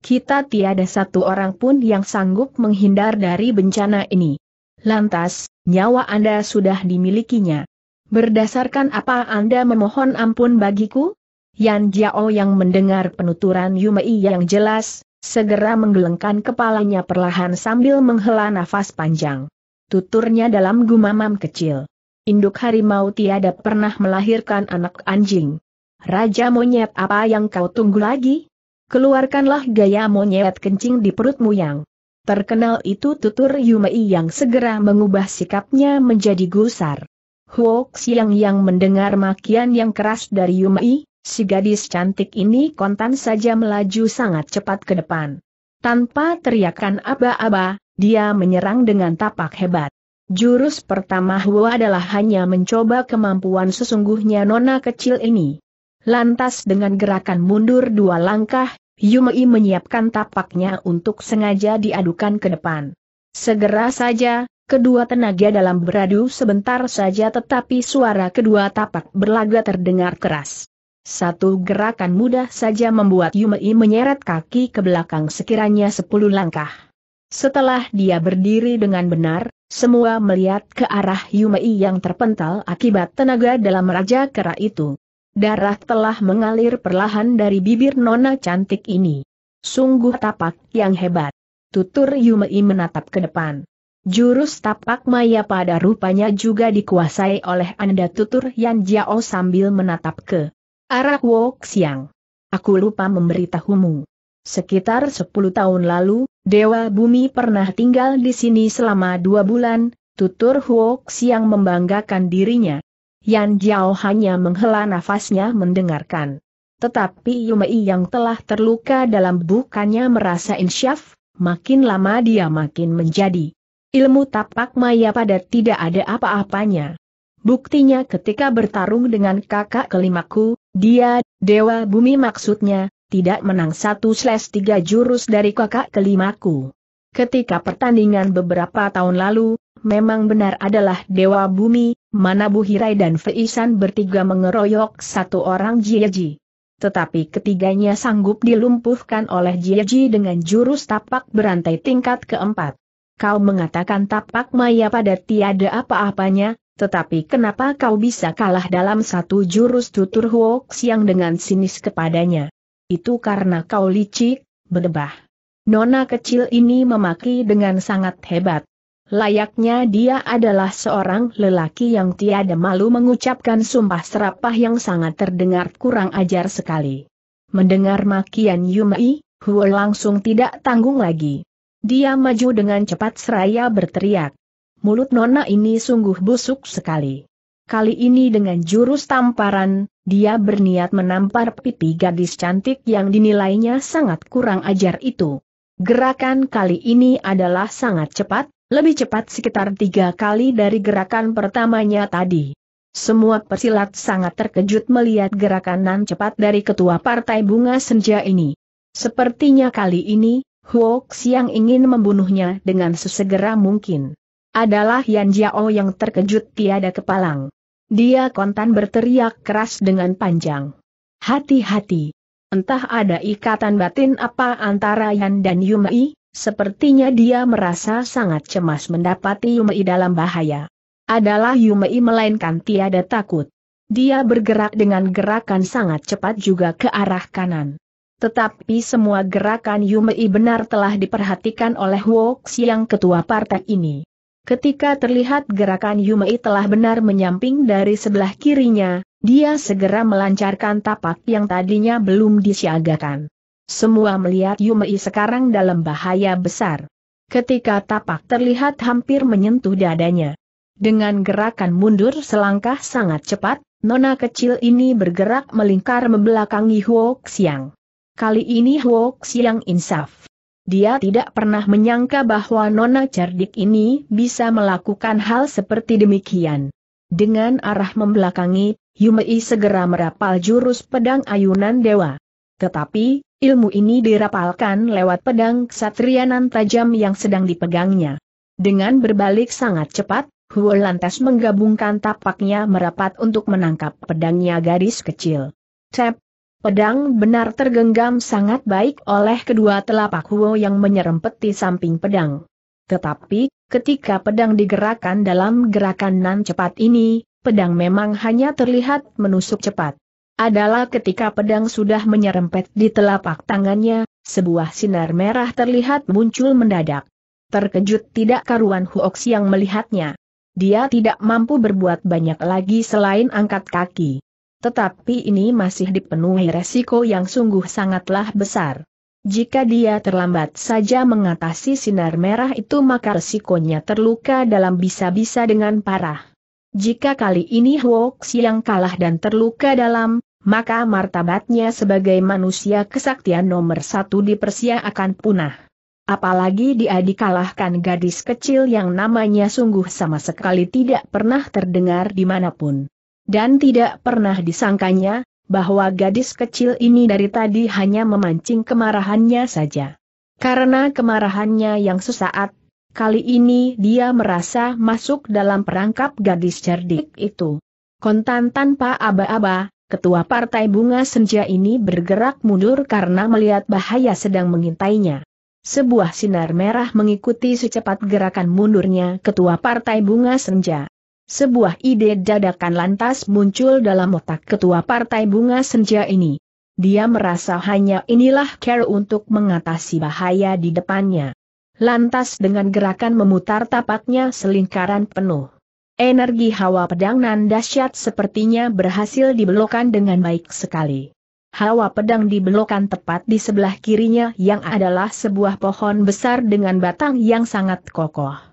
[SPEAKER 1] Kita tiada satu orang pun yang sanggup menghindar dari bencana ini. Lantas, nyawa Anda sudah dimilikinya. Berdasarkan apa Anda memohon ampun bagiku? Yan Jiao yang mendengar penuturan Yumei yang jelas, segera menggelengkan kepalanya perlahan sambil menghela nafas panjang. Tuturnya dalam gumamam kecil. Induk harimau tiada pernah melahirkan anak anjing. Raja monyet apa yang kau tunggu lagi? Keluarkanlah gaya monyet kencing di perutmu yang. Terkenal itu tutur Yumei yang segera mengubah sikapnya menjadi gusar. Huo Xiang yang mendengar makian yang keras dari Yumei, si gadis cantik ini kontan saja melaju sangat cepat ke depan. Tanpa teriakan aba-aba, dia menyerang dengan tapak hebat. Jurus pertama Huo adalah hanya mencoba kemampuan sesungguhnya nona kecil ini. Lantas dengan gerakan mundur dua langkah, Yumei menyiapkan tapaknya untuk sengaja diadukan ke depan. Segera saja, kedua tenaga dalam beradu sebentar saja tetapi suara kedua tapak berlaga terdengar keras. Satu gerakan mudah saja membuat Yumei menyeret kaki ke belakang sekiranya sepuluh langkah. Setelah dia berdiri dengan benar, semua melihat ke arah Yumei yang terpental akibat tenaga dalam Raja Kera itu. Darah telah mengalir perlahan dari bibir nona cantik ini. Sungguh tapak yang hebat. Tutur Yumei menatap ke depan. Jurus tapak maya pada rupanya juga dikuasai oleh Anda tutur Yan Jiao sambil menatap ke arah Wok Siang. Aku lupa memberitahumu. Sekitar 10 tahun lalu, Dewa Bumi pernah tinggal di sini selama dua bulan, tutur Wok Siang membanggakan dirinya. Yan Jiao hanya menghela nafasnya mendengarkan. Tetapi Yumei yang telah terluka dalam bukannya merasa insyaf, makin lama dia makin menjadi Ilmu tapak maya pada tidak ada apa-apanya. Buktinya ketika bertarung dengan kakak kelimaku, dia, Dewa Bumi maksudnya, tidak menang satu slash tiga jurus dari kakak kelimaku. Ketika pertandingan beberapa tahun lalu, memang benar adalah Dewa Bumi, Manabu Hirai dan Feisan bertiga mengeroyok satu orang Jieji tetapi ketiganya sanggup dilumpuhkan oleh Jieji dengan jurus tapak berantai tingkat keempat. Kau mengatakan tapak maya pada tiada apa-apanya, tetapi kenapa kau bisa kalah dalam satu jurus tutur hoax yang dengan sinis kepadanya? Itu karena kau licik, berdebah. Nona kecil ini memaki dengan sangat hebat. Layaknya dia adalah seorang lelaki yang tiada malu mengucapkan sumpah serapah yang sangat terdengar kurang ajar sekali. Mendengar makian Yumei, Huo langsung tidak tanggung lagi. Dia maju dengan cepat seraya berteriak. Mulut nona ini sungguh busuk sekali. Kali ini dengan jurus tamparan, dia berniat menampar pipi gadis cantik yang dinilainya sangat kurang ajar itu. Gerakan kali ini adalah sangat cepat, lebih cepat sekitar tiga kali dari gerakan pertamanya tadi. Semua persilat sangat terkejut melihat gerakan nan cepat dari ketua partai bunga senja ini. Sepertinya kali ini, Huo yang ingin membunuhnya dengan sesegera mungkin. Adalah Yan Jiao yang terkejut tiada kepalang. Dia kontan berteriak keras dengan panjang. Hati-hati. Entah ada ikatan batin apa antara Yan dan Yumei, sepertinya dia merasa sangat cemas mendapati Yumei dalam bahaya. Adalah Yumei melainkan tiada takut. Dia bergerak dengan gerakan sangat cepat juga ke arah kanan. Tetapi semua gerakan Yumei benar telah diperhatikan oleh Woks yang ketua partai ini. Ketika terlihat gerakan Yumei telah benar menyamping dari sebelah kirinya, dia segera melancarkan tapak yang tadinya belum disiagakan. Semua melihat Yumei sekarang dalam bahaya besar. Ketika tapak terlihat hampir menyentuh dadanya. Dengan gerakan mundur selangkah sangat cepat, nona kecil ini bergerak melingkar membelakangi Huo Xiang. Kali ini hoax yang insaf. Dia tidak pernah menyangka bahwa Nona Cerdik ini bisa melakukan hal seperti demikian. Dengan arah membelakangi, Yumei segera merapal jurus pedang ayunan dewa. Tetapi, ilmu ini dirapalkan lewat pedang ksatrianan tajam yang sedang dipegangnya. Dengan berbalik sangat cepat, Huo lantas menggabungkan tapaknya merapat untuk menangkap pedangnya garis kecil. Tap, Pedang benar tergenggam sangat baik oleh kedua telapak Huo yang menyerempet di samping pedang. Tetapi, ketika pedang digerakkan dalam gerakan nan cepat ini, pedang memang hanya terlihat menusuk cepat. Adalah ketika pedang sudah menyerempet di telapak tangannya, sebuah sinar merah terlihat muncul mendadak. Terkejut tidak karuan Huox yang melihatnya. Dia tidak mampu berbuat banyak lagi selain angkat kaki. Tetapi ini masih dipenuhi resiko yang sungguh sangatlah besar. Jika dia terlambat saja mengatasi sinar merah itu maka resikonya terluka dalam bisa-bisa dengan parah. Jika kali ini Hoax yang kalah dan terluka dalam, maka martabatnya sebagai manusia kesaktian nomor satu di Persia akan punah. Apalagi dia dikalahkan gadis kecil yang namanya sungguh sama sekali tidak pernah terdengar dimanapun. Dan tidak pernah disangkanya, bahwa gadis kecil ini dari tadi hanya memancing kemarahannya saja. Karena kemarahannya yang sesaat, kali ini dia merasa masuk dalam perangkap gadis cerdik itu. Kontan tanpa aba-aba, ketua partai bunga senja ini bergerak mundur karena melihat bahaya sedang mengintainya. Sebuah sinar merah mengikuti secepat gerakan mundurnya ketua partai bunga senja. Sebuah ide dadakan lantas muncul dalam otak ketua Partai Bunga Senja ini. Dia merasa hanya inilah care untuk mengatasi bahaya di depannya. Lantas dengan gerakan memutar tapaknya selingkaran penuh. Energi hawa pedang nan dahsyat sepertinya berhasil dibelokkan dengan baik sekali. Hawa pedang dibelokkan tepat di sebelah kirinya yang adalah sebuah pohon besar dengan batang yang sangat kokoh.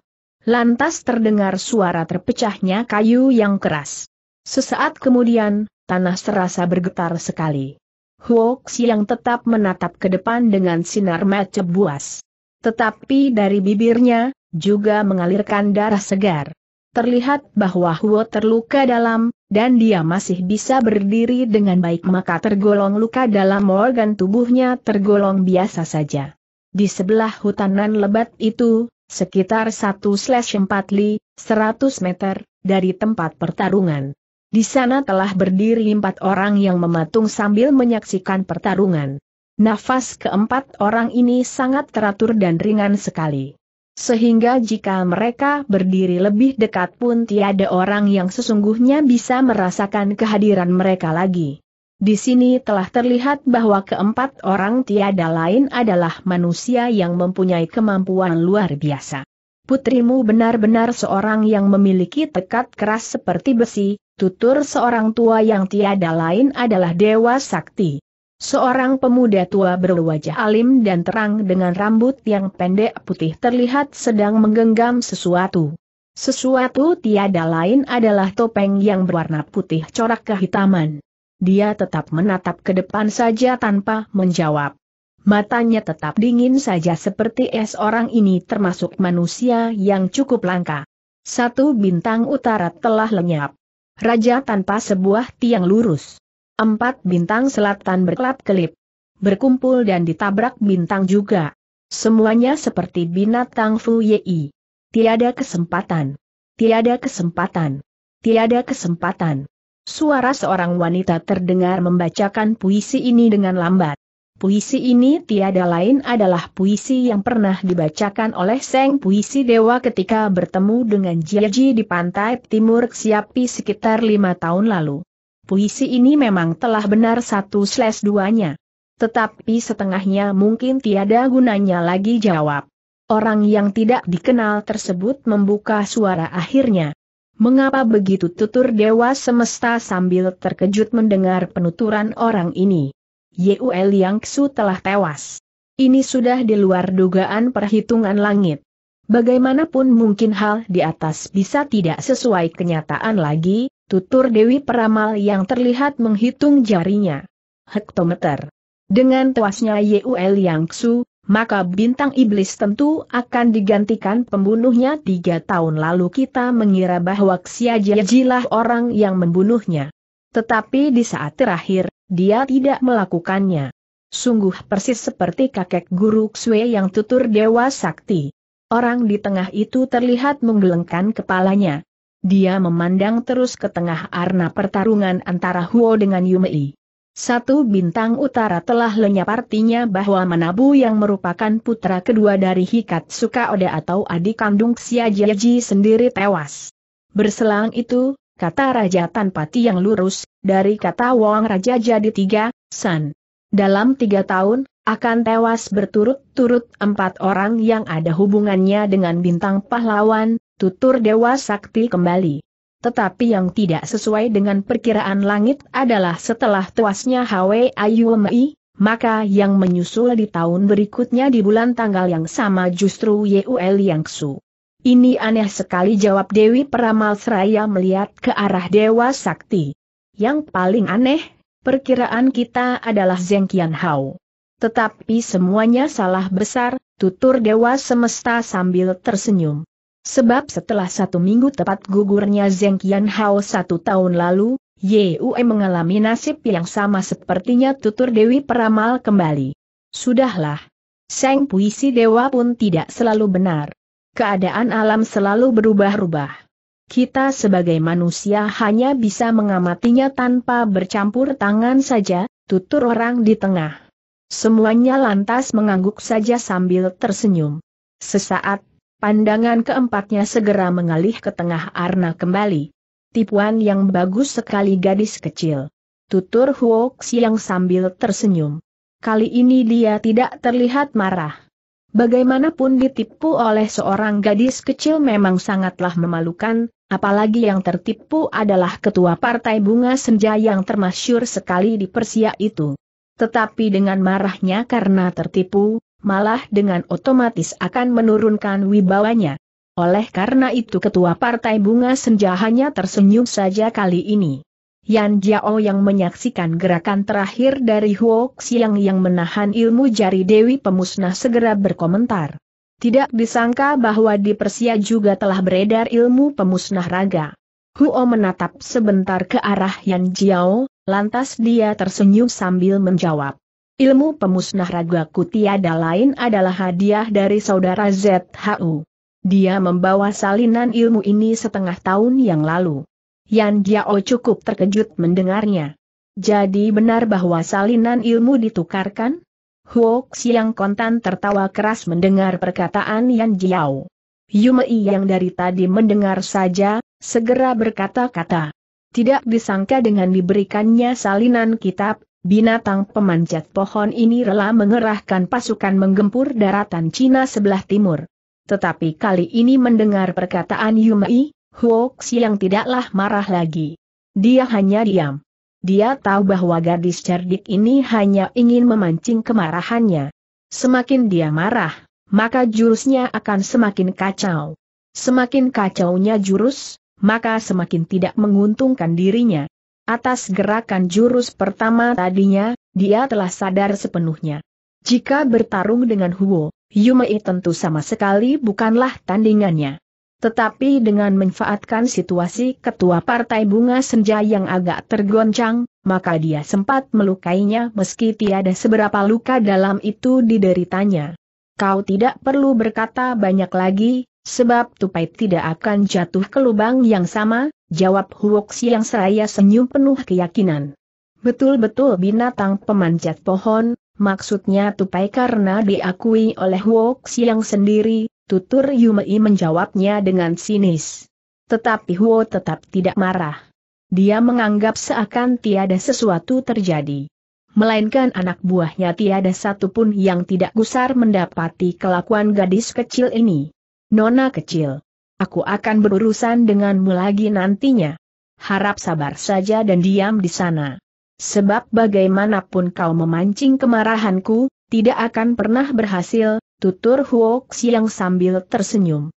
[SPEAKER 1] Lantas terdengar suara terpecahnya kayu yang keras. Sesaat kemudian, tanah serasa bergetar sekali. Huox yang tetap menatap ke depan dengan sinar mata buas. Tetapi dari bibirnya, juga mengalirkan darah segar. Terlihat bahwa Huo terluka dalam, dan dia masih bisa berdiri dengan baik maka tergolong luka dalam organ tubuhnya tergolong biasa saja. Di sebelah hutanan lebat itu, sekitar 1-4 li, 100 meter, dari tempat pertarungan. Di sana telah berdiri empat orang yang mematung sambil menyaksikan pertarungan. Nafas keempat orang ini sangat teratur dan ringan sekali. Sehingga jika mereka berdiri lebih dekat pun tiada orang yang sesungguhnya bisa merasakan kehadiran mereka lagi. Di sini telah terlihat bahwa keempat orang tiada lain adalah manusia yang mempunyai kemampuan luar biasa. Putrimu benar-benar seorang yang memiliki tekad keras seperti besi, tutur seorang tua yang tiada lain adalah Dewa Sakti. Seorang pemuda tua berwajah alim dan terang dengan rambut yang pendek putih terlihat sedang menggenggam sesuatu. Sesuatu tiada lain adalah topeng yang berwarna putih corak kehitaman dia tetap menatap ke depan saja tanpa menjawab. Matanya tetap dingin saja seperti es orang ini termasuk manusia yang cukup langka. Satu bintang utara telah lenyap. Raja tanpa sebuah tiang lurus. Empat bintang selatan berkelap-kelip. Berkumpul dan ditabrak bintang juga. Semuanya seperti binatang Fu Yei. Tiada kesempatan. Tiada kesempatan. Tiada kesempatan. Suara seorang wanita terdengar membacakan puisi ini dengan lambat. Puisi ini tiada lain adalah puisi yang pernah dibacakan oleh Seng Puisi Dewa ketika bertemu dengan Jiaji di pantai timur Siapi sekitar lima tahun lalu. Puisi ini memang telah benar satu slash duanya. Tetapi setengahnya mungkin tiada gunanya lagi jawab. Orang yang tidak dikenal tersebut membuka suara akhirnya. Mengapa begitu tutur dewa semesta sambil terkejut mendengar penuturan orang ini? Yul Yang Su telah tewas. Ini sudah di luar dugaan perhitungan langit. Bagaimanapun mungkin hal di atas bisa tidak sesuai kenyataan lagi, tutur Dewi Peramal yang terlihat menghitung jarinya. Hektometer. Dengan tewasnya Yul Yang Su, maka bintang iblis tentu akan digantikan pembunuhnya tiga tahun lalu kita mengira bahwa Xiajiajilah orang yang membunuhnya. Tetapi di saat terakhir, dia tidak melakukannya. Sungguh persis seperti kakek guru Xue yang tutur Dewa Sakti. Orang di tengah itu terlihat menggelengkan kepalanya. Dia memandang terus ke tengah arena pertarungan antara Huo dengan Yumei. Satu bintang utara telah lenyap artinya bahwa Manabu yang merupakan putra kedua dari Hikat Sukaode atau adik kandung Xiajiaji sendiri tewas. Berselang itu, kata Raja Tanpati yang lurus, dari kata Wang Raja jadi tiga, San. Dalam tiga tahun, akan tewas berturut-turut empat orang yang ada hubungannya dengan bintang pahlawan, tutur Dewa Sakti kembali. Tetapi yang tidak sesuai dengan perkiraan langit adalah setelah tuasnya Hwe Ayumi, maka yang menyusul di tahun berikutnya di bulan tanggal yang sama justru Yul Yangsu. Ini aneh sekali jawab Dewi Peramal Seraya melihat ke arah Dewa Sakti. Yang paling aneh, perkiraan kita adalah Zeng Qian Hao. Tetapi semuanya salah besar, tutur Dewa Semesta sambil tersenyum. Sebab setelah satu minggu tepat gugurnya Zeng Qian Hao satu tahun lalu, Yue mengalami nasib yang sama sepertinya tutur Dewi Peramal kembali. Sudahlah. Seng puisi dewa pun tidak selalu benar. Keadaan alam selalu berubah-ubah. Kita sebagai manusia hanya bisa mengamatinya tanpa bercampur tangan saja, tutur orang di tengah. Semuanya lantas mengangguk saja sambil tersenyum. Sesaat, Pandangan keempatnya segera mengalih ke tengah Arna kembali. Tipuan yang bagus sekali gadis kecil. Tutur Huoxi yang sambil tersenyum. Kali ini dia tidak terlihat marah. Bagaimanapun ditipu oleh seorang gadis kecil memang sangatlah memalukan, apalagi yang tertipu adalah ketua partai bunga senja yang termasyur sekali di Persia itu. Tetapi dengan marahnya karena tertipu, malah dengan otomatis akan menurunkan wibawanya. Oleh karena itu ketua partai bunga senja hanya tersenyum saja kali ini. Yan Jiao yang menyaksikan gerakan terakhir dari Huo Xiang yang menahan ilmu jari Dewi Pemusnah segera berkomentar. Tidak disangka bahwa di Persia juga telah beredar ilmu pemusnah raga. Huo menatap sebentar ke arah Yan Jiao, lantas dia tersenyum sambil menjawab. Ilmu pemusnah ragaku tiada lain adalah hadiah dari saudara ZHU. Dia membawa salinan ilmu ini setengah tahun yang lalu. Yan Jiao cukup terkejut mendengarnya. Jadi benar bahwa salinan ilmu ditukarkan? Huo Xiang kontan tertawa keras mendengar perkataan Yan Jiao. Yumei yang dari tadi mendengar saja, segera berkata-kata. Tidak disangka dengan diberikannya salinan kitab Binatang pemanjat pohon ini rela mengerahkan pasukan menggempur daratan Cina sebelah timur. Tetapi kali ini mendengar perkataan Yumei, Huoxi yang tidaklah marah lagi. Dia hanya diam. Dia tahu bahwa gadis cerdik ini hanya ingin memancing kemarahannya. Semakin dia marah, maka jurusnya akan semakin kacau. Semakin kacaunya jurus, maka semakin tidak menguntungkan dirinya. Atas gerakan jurus pertama tadinya, dia telah sadar sepenuhnya. Jika bertarung dengan Huo, Yumei tentu sama sekali bukanlah tandingannya. Tetapi dengan memanfaatkan situasi ketua partai bunga senja yang agak tergoncang, maka dia sempat melukainya meski tiada seberapa luka dalam itu dideritanya. Kau tidak perlu berkata banyak lagi, Sebab tupai tidak akan jatuh ke lubang yang sama, jawab Huok yang seraya senyum penuh keyakinan. Betul-betul binatang pemanjat pohon, maksudnya tupai karena diakui oleh Huok yang sendiri, tutur Yumei menjawabnya dengan sinis. Tetapi Huo tetap tidak marah. Dia menganggap seakan tiada sesuatu terjadi melainkan anak buahnya tiada satupun yang tidak gusar mendapati kelakuan gadis kecil ini. Nona kecil. Aku akan berurusan denganmu lagi nantinya. Harap sabar saja dan diam di sana. Sebab bagaimanapun kau memancing kemarahanku, tidak akan pernah berhasil, tutur Huo yang sambil tersenyum.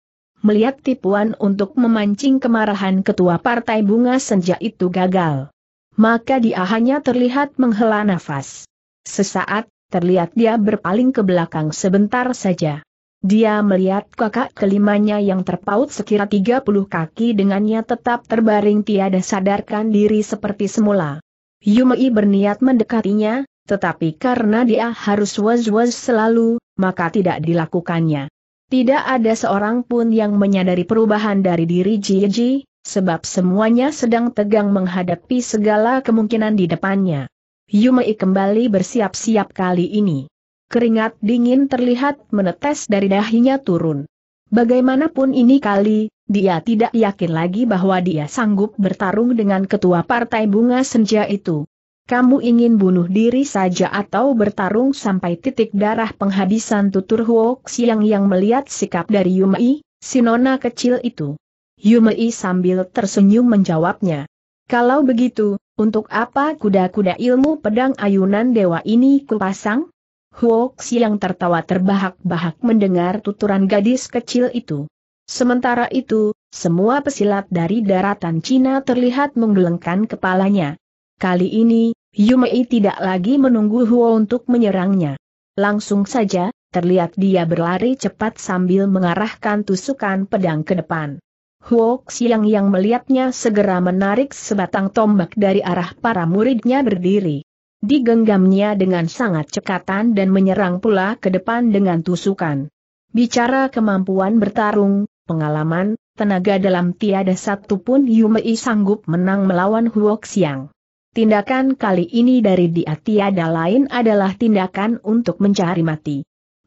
[SPEAKER 1] Melihat tipuan untuk memancing kemarahan ketua partai bunga senja itu gagal. Maka dia hanya terlihat menghela nafas. Sesaat, terlihat dia berpaling ke belakang sebentar saja. Dia melihat kakak kelimanya yang terpaut sekira 30 kaki dengannya tetap terbaring tiada sadarkan diri seperti semula. Yumei berniat mendekatinya, tetapi karena dia harus was-was selalu, maka tidak dilakukannya. Tidak ada seorang pun yang menyadari perubahan dari diri Jiji, sebab semuanya sedang tegang menghadapi segala kemungkinan di depannya. Yumei kembali bersiap-siap kali ini. Keringat dingin terlihat menetes dari dahinya turun. Bagaimanapun ini kali, dia tidak yakin lagi bahwa dia sanggup bertarung dengan ketua partai bunga senja itu. Kamu ingin bunuh diri saja atau bertarung sampai titik darah penghabisan tutur Huok Siang yang melihat sikap dari Yumei, si nona kecil itu. Yumei sambil tersenyum menjawabnya. Kalau begitu, untuk apa kuda-kuda ilmu pedang ayunan dewa ini kupasang? Huox yang tertawa terbahak-bahak mendengar tuturan gadis kecil itu. Sementara itu, semua pesilat dari daratan Cina terlihat menggelengkan kepalanya. Kali ini, Yumei tidak lagi menunggu Huo untuk menyerangnya. Langsung saja, terlihat dia berlari cepat sambil mengarahkan tusukan pedang ke depan. Huo Xiang yang melihatnya segera menarik sebatang tombak dari arah para muridnya berdiri digenggamnya dengan sangat cekatan dan menyerang pula ke depan dengan tusukan. Bicara kemampuan bertarung, pengalaman, tenaga dalam tiada satu pun Yumei sanggup menang melawan Huok Siang. Tindakan kali ini dari dia tiada lain adalah tindakan untuk mencari mati.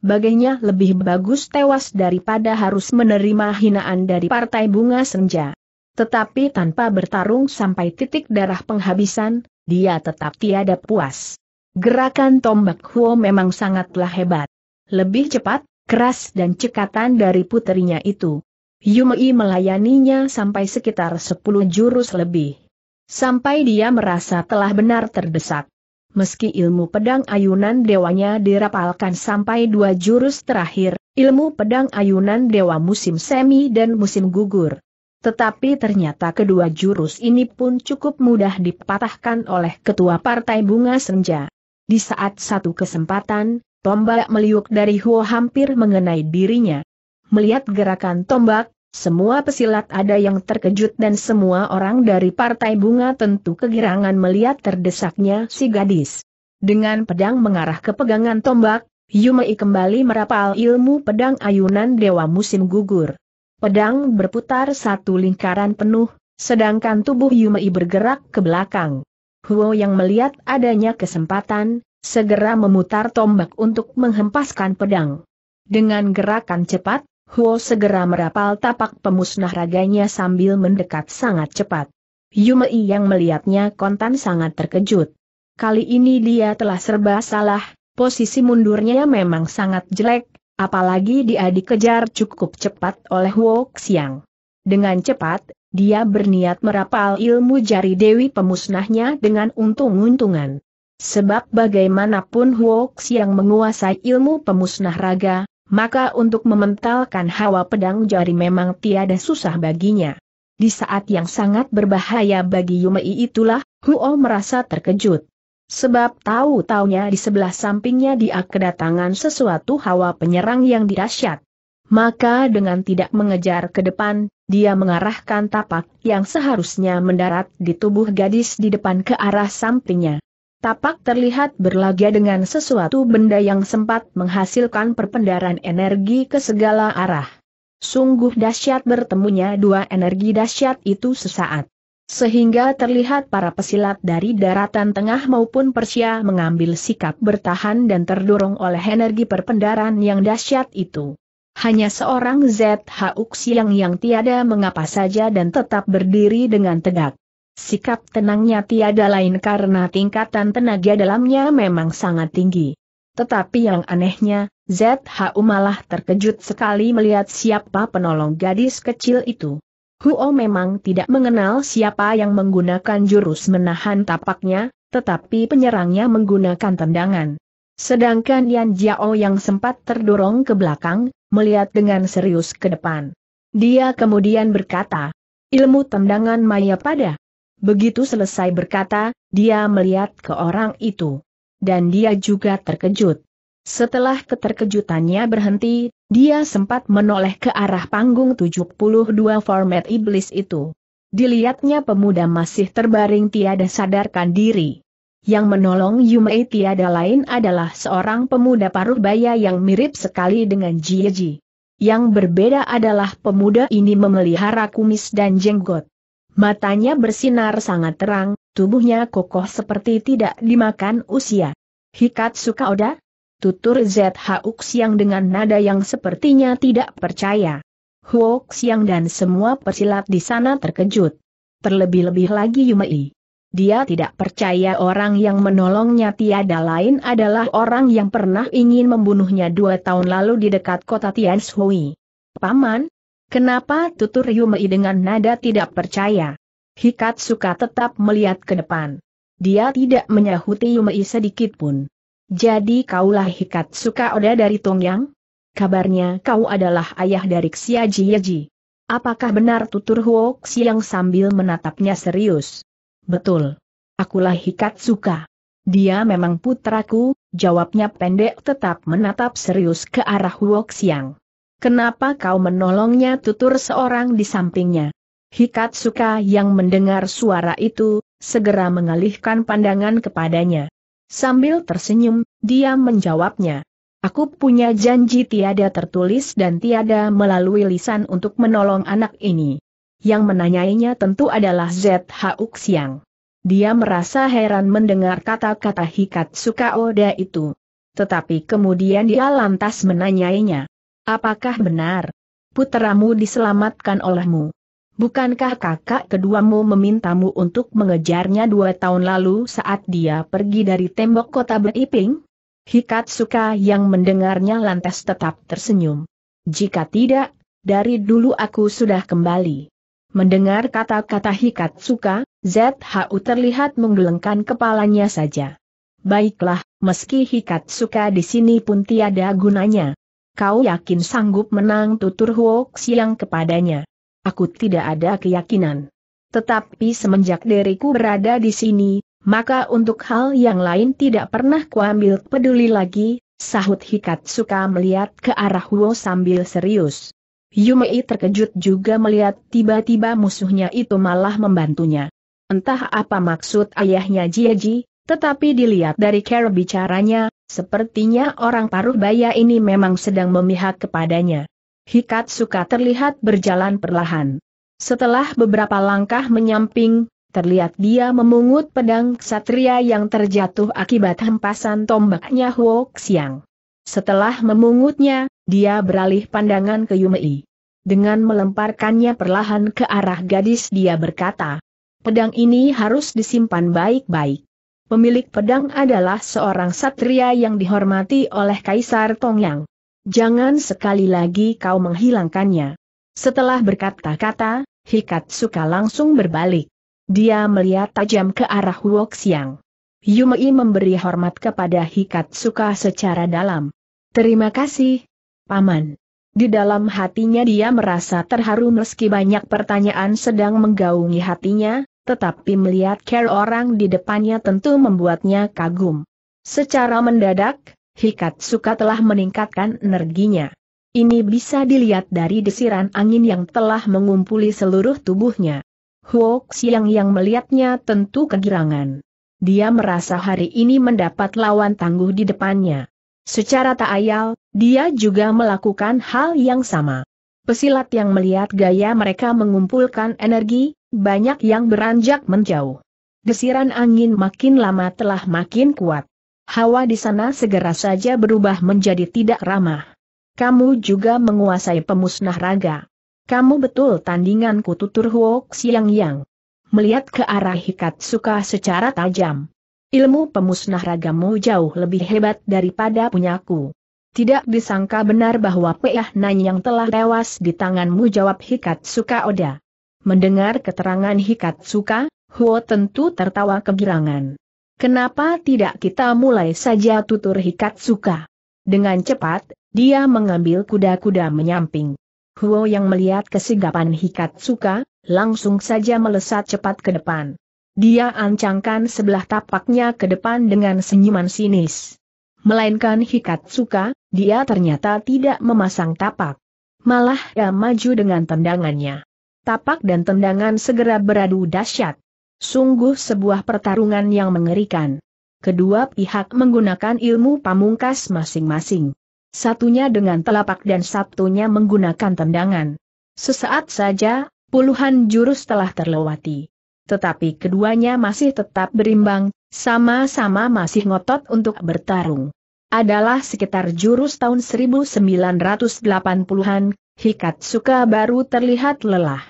[SPEAKER 1] Bagainya lebih bagus tewas daripada harus menerima hinaan dari Partai Bunga Senja. Tetapi tanpa bertarung sampai titik darah penghabisan, dia tetap tiada puas. Gerakan tombak Huo memang sangatlah hebat. Lebih cepat, keras dan cekatan dari puterinya itu. Yumei melayaninya sampai sekitar 10 jurus lebih. Sampai dia merasa telah benar terdesak. Meski ilmu pedang ayunan dewanya dirapalkan sampai dua jurus terakhir, ilmu pedang ayunan dewa musim semi dan musim gugur tetapi ternyata kedua jurus ini pun cukup mudah dipatahkan oleh ketua partai bunga senja. Di saat satu kesempatan, tombak meliuk dari Huo hampir mengenai dirinya. Melihat gerakan tombak, semua pesilat ada yang terkejut dan semua orang dari partai bunga tentu kegirangan melihat terdesaknya si gadis. Dengan pedang mengarah ke pegangan tombak, Yumei kembali merapal ilmu pedang ayunan Dewa Musim Gugur. Pedang berputar satu lingkaran penuh, sedangkan tubuh Yumei bergerak ke belakang. Huo yang melihat adanya kesempatan, segera memutar tombak untuk menghempaskan pedang. Dengan gerakan cepat, Huo segera merapal tapak pemusnah raganya sambil mendekat sangat cepat. Yumei yang melihatnya kontan sangat terkejut. Kali ini dia telah serba salah, posisi mundurnya memang sangat jelek, Apalagi dia dikejar cukup cepat oleh Wok Siang. Dengan cepat, dia berniat merapal ilmu jari Dewi pemusnahnya dengan untung-untungan. Sebab bagaimanapun Wok Siang menguasai ilmu pemusnah raga, maka untuk mementalkan hawa pedang jari memang tiada susah baginya. Di saat yang sangat berbahaya bagi Yumei itulah, Huo merasa terkejut. Sebab tahu-taunya di sebelah sampingnya dia kedatangan sesuatu hawa penyerang yang dirasyat. Maka dengan tidak mengejar ke depan, dia mengarahkan tapak yang seharusnya mendarat di tubuh gadis di depan ke arah sampingnya. Tapak terlihat berlaga dengan sesuatu benda yang sempat menghasilkan perpendaran energi ke segala arah. Sungguh dahsyat bertemunya dua energi dahsyat itu sesaat. Sehingga terlihat para pesilat dari daratan tengah maupun Persia mengambil sikap bertahan dan terdorong oleh energi perpendaran yang dahsyat itu. Hanya seorang ZH Uxiang yang tiada mengapa saja dan tetap berdiri dengan tegak. Sikap tenangnya tiada lain karena tingkatan tenaga dalamnya memang sangat tinggi. Tetapi yang anehnya, ZHU malah terkejut sekali melihat siapa penolong gadis kecil itu. Huo memang tidak mengenal siapa yang menggunakan jurus menahan tapaknya, tetapi penyerangnya menggunakan tendangan. Sedangkan Yan Jiao yang sempat terdorong ke belakang, melihat dengan serius ke depan. Dia kemudian berkata, ilmu tendangan maya pada. Begitu selesai berkata, dia melihat ke orang itu. Dan dia juga terkejut. Setelah keterkejutannya berhenti, dia sempat menoleh ke arah panggung 72 format iblis itu. Dilihatnya pemuda masih terbaring tiada sadarkan diri. Yang menolong Yumei tiada lain adalah seorang pemuda paruh baya yang mirip sekali dengan Jieji. Yang berbeda adalah pemuda ini memelihara kumis dan jenggot. Matanya bersinar sangat terang, tubuhnya kokoh seperti tidak dimakan usia. Hikat suka odak? Tutur ZH yang dengan nada yang sepertinya tidak percaya. Huo Xiang dan semua persilat di sana terkejut. Terlebih-lebih lagi Yumei. Dia tidak percaya orang yang menolongnya tiada lain adalah orang yang pernah ingin membunuhnya dua tahun lalu di dekat kota Tianshui. Paman, kenapa tutur Yumei dengan nada tidak percaya? Hikat suka tetap melihat ke depan. Dia tidak menyahuti Yumei sedikit pun. Jadi kaulah Hikat Sukaoda dari Tongyang? Kabarnya kau adalah ayah dari Xia Jieji. Apakah benar tutur Huo Xiang sambil menatapnya serius? Betul. Akulah Hikat Suka. Dia memang putraku, jawabnya pendek tetap menatap serius ke arah Huo Xiang. Kenapa kau menolongnya tutur seorang di sampingnya? Hikat Suka yang mendengar suara itu, segera mengalihkan pandangan kepadanya. Sambil tersenyum, dia menjawabnya. Aku punya janji tiada tertulis dan tiada melalui lisan untuk menolong anak ini. Yang menanyainya tentu adalah ZH Uxiang. Dia merasa heran mendengar kata-kata suka Oda itu. Tetapi kemudian dia lantas menanyainya. Apakah benar? Puteramu diselamatkan olehmu. Bukankah kakak keduamu memintamu untuk mengejarnya dua tahun lalu saat dia pergi dari tembok kota Beiping? Hikat suka yang mendengarnya lantas tetap tersenyum. Jika tidak, dari dulu aku sudah kembali. Mendengar kata-kata Hikat suka, ZHU terlihat menggelengkan kepalanya saja. Baiklah, meski Hikat suka di sini pun tiada gunanya. Kau yakin sanggup menang tutur Huo Xiang kepadanya aku tidak ada keyakinan. Tetapi semenjak diriku berada di sini, maka untuk hal yang lain tidak pernah kuambil peduli lagi, sahut Hikat suka melihat ke arah Huo sambil serius. Yumei terkejut juga melihat tiba-tiba musuhnya itu malah membantunya. Entah apa maksud ayahnya Jiaji, tetapi dilihat dari cara bicaranya, sepertinya orang paruh baya ini memang sedang memihak kepadanya. Hikat suka terlihat berjalan perlahan. Setelah beberapa langkah menyamping, terlihat dia memungut pedang ksatria yang terjatuh akibat hempasan tombaknya Huo Xiang. Setelah memungutnya, dia beralih pandangan ke Yumei. Dengan melemparkannya perlahan ke arah gadis dia berkata, pedang ini harus disimpan baik-baik. Pemilik pedang adalah seorang satria yang dihormati oleh Kaisar Tongyang. Jangan sekali lagi kau menghilangkannya. Setelah berkata-kata, Hikatsuka langsung berbalik. Dia melihat tajam ke arah Wok Yumei memberi hormat kepada Hikatsuka secara dalam. Terima kasih, Paman. Di dalam hatinya dia merasa terharu meski banyak pertanyaan sedang menggaungi hatinya, tetapi melihat care orang di depannya tentu membuatnya kagum. Secara mendadak, Hikat suka telah meningkatkan energinya. Ini bisa dilihat dari desiran angin yang telah mengumpuli seluruh tubuhnya. Huok Siang yang melihatnya tentu kegirangan. Dia merasa hari ini mendapat lawan tangguh di depannya. Secara tak ayal, dia juga melakukan hal yang sama. Pesilat yang melihat gaya mereka mengumpulkan energi, banyak yang beranjak menjauh. Desiran angin makin lama telah makin kuat. Hawa di sana segera saja berubah menjadi tidak ramah. Kamu juga menguasai pemusnah raga. Kamu betul tandinganku tutur Huok Siang Yang. Melihat ke arah Hikatsuka secara tajam. Ilmu pemusnah ragamu jauh lebih hebat daripada punyaku. Tidak disangka benar bahwa Peah Nan yang telah tewas di tanganmu jawab Hikatsuka Oda. Mendengar keterangan Hikatsuka, Huo tentu tertawa kegirangan. Kenapa tidak kita mulai saja tutur Hikatsuka? Dengan cepat, dia mengambil kuda-kuda menyamping. Huo yang melihat kesigapan Hikatsuka, langsung saja melesat cepat ke depan. Dia ancangkan sebelah tapaknya ke depan dengan senyuman sinis. Melainkan Hikatsuka, dia ternyata tidak memasang tapak. Malah dia maju dengan tendangannya. Tapak dan tendangan segera beradu dahsyat. Sungguh sebuah pertarungan yang mengerikan. Kedua pihak menggunakan ilmu pamungkas masing-masing. Satunya dengan telapak dan satunya menggunakan tendangan. Sesaat saja, puluhan jurus telah terlewati. Tetapi keduanya masih tetap berimbang, sama-sama masih ngotot untuk bertarung. Adalah sekitar jurus tahun 1980-an, Hikatsuka baru terlihat lelah.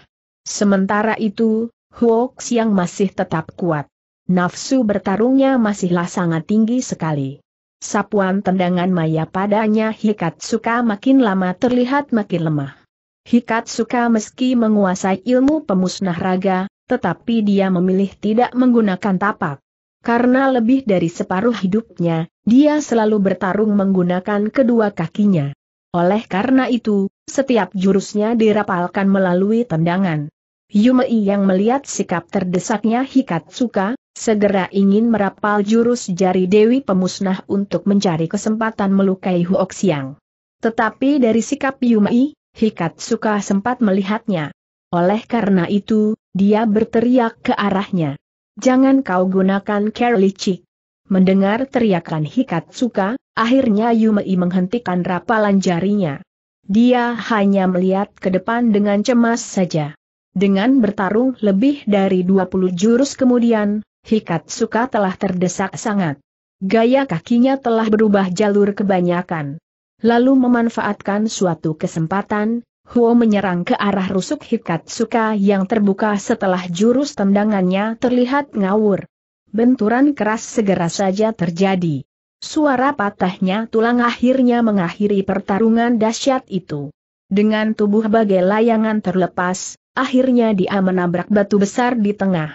[SPEAKER 1] Sementara itu, Huok yang masih tetap kuat. Nafsu bertarungnya masihlah sangat tinggi sekali. Sapuan tendangan maya padanya Hikatsuka makin lama terlihat makin lemah. Hikatsuka meski menguasai ilmu pemusnah raga, tetapi dia memilih tidak menggunakan tapak. Karena lebih dari separuh hidupnya, dia selalu bertarung menggunakan kedua kakinya. Oleh karena itu, setiap jurusnya dirapalkan melalui tendangan. Yumei yang melihat sikap terdesaknya Hikatsuka, segera ingin merapal jurus jari Dewi Pemusnah untuk mencari kesempatan melukai Huoxiang. Tetapi dari sikap Yumei, Hikatsuka sempat melihatnya. Oleh karena itu, dia berteriak ke arahnya. Jangan kau gunakan kerlicik. Mendengar teriakan Hikatsuka, akhirnya Yumei menghentikan rapalan jarinya. Dia hanya melihat ke depan dengan cemas saja. Dengan bertarung lebih dari 20 jurus kemudian, Hikat Suka telah terdesak sangat. Gaya kakinya telah berubah jalur kebanyakan. Lalu memanfaatkan suatu kesempatan, Huo menyerang ke arah rusuk Hikat Suka yang terbuka setelah jurus tendangannya terlihat ngawur. Benturan keras segera saja terjadi. Suara patahnya tulang akhirnya mengakhiri pertarungan dahsyat itu. Dengan tubuh bagai layangan terlepas, akhirnya dia menabrak batu besar di tengah.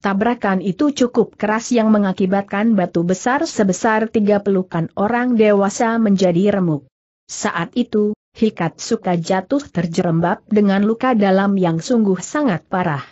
[SPEAKER 1] Tabrakan itu cukup keras yang mengakibatkan batu besar sebesar tiga pelukan orang dewasa menjadi remuk. Saat itu, Hikat Suka jatuh terjerembab dengan luka dalam yang sungguh sangat parah.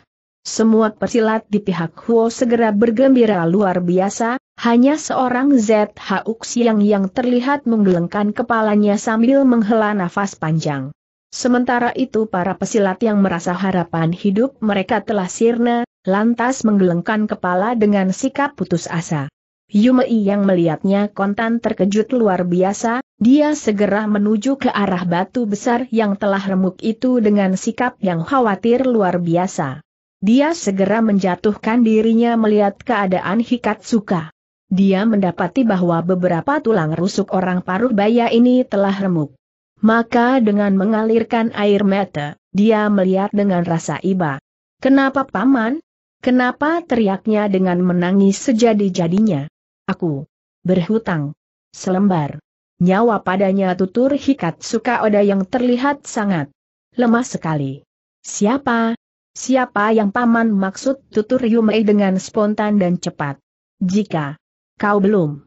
[SPEAKER 1] Semua persilat di pihak Huo segera bergembira luar biasa, hanya seorang ZH Uxiang yang terlihat menggelengkan kepalanya sambil menghela nafas panjang. Sementara itu para pesilat yang merasa harapan hidup mereka telah sirna, lantas menggelengkan kepala dengan sikap putus asa. Yumei yang melihatnya kontan terkejut luar biasa, dia segera menuju ke arah batu besar yang telah remuk itu dengan sikap yang khawatir luar biasa. Dia segera menjatuhkan dirinya melihat keadaan Hikatsuka. Dia mendapati bahwa beberapa tulang rusuk orang paruh baya ini telah remuk. Maka dengan mengalirkan air mata, dia melihat dengan rasa iba. Kenapa paman? Kenapa teriaknya dengan menangis sejadi-jadinya? Aku berhutang. Selembar. Nyawa padanya tutur hikat suka oda yang terlihat sangat lemah sekali. Siapa? Siapa yang paman maksud tutur Yumei dengan spontan dan cepat? Jika kau belum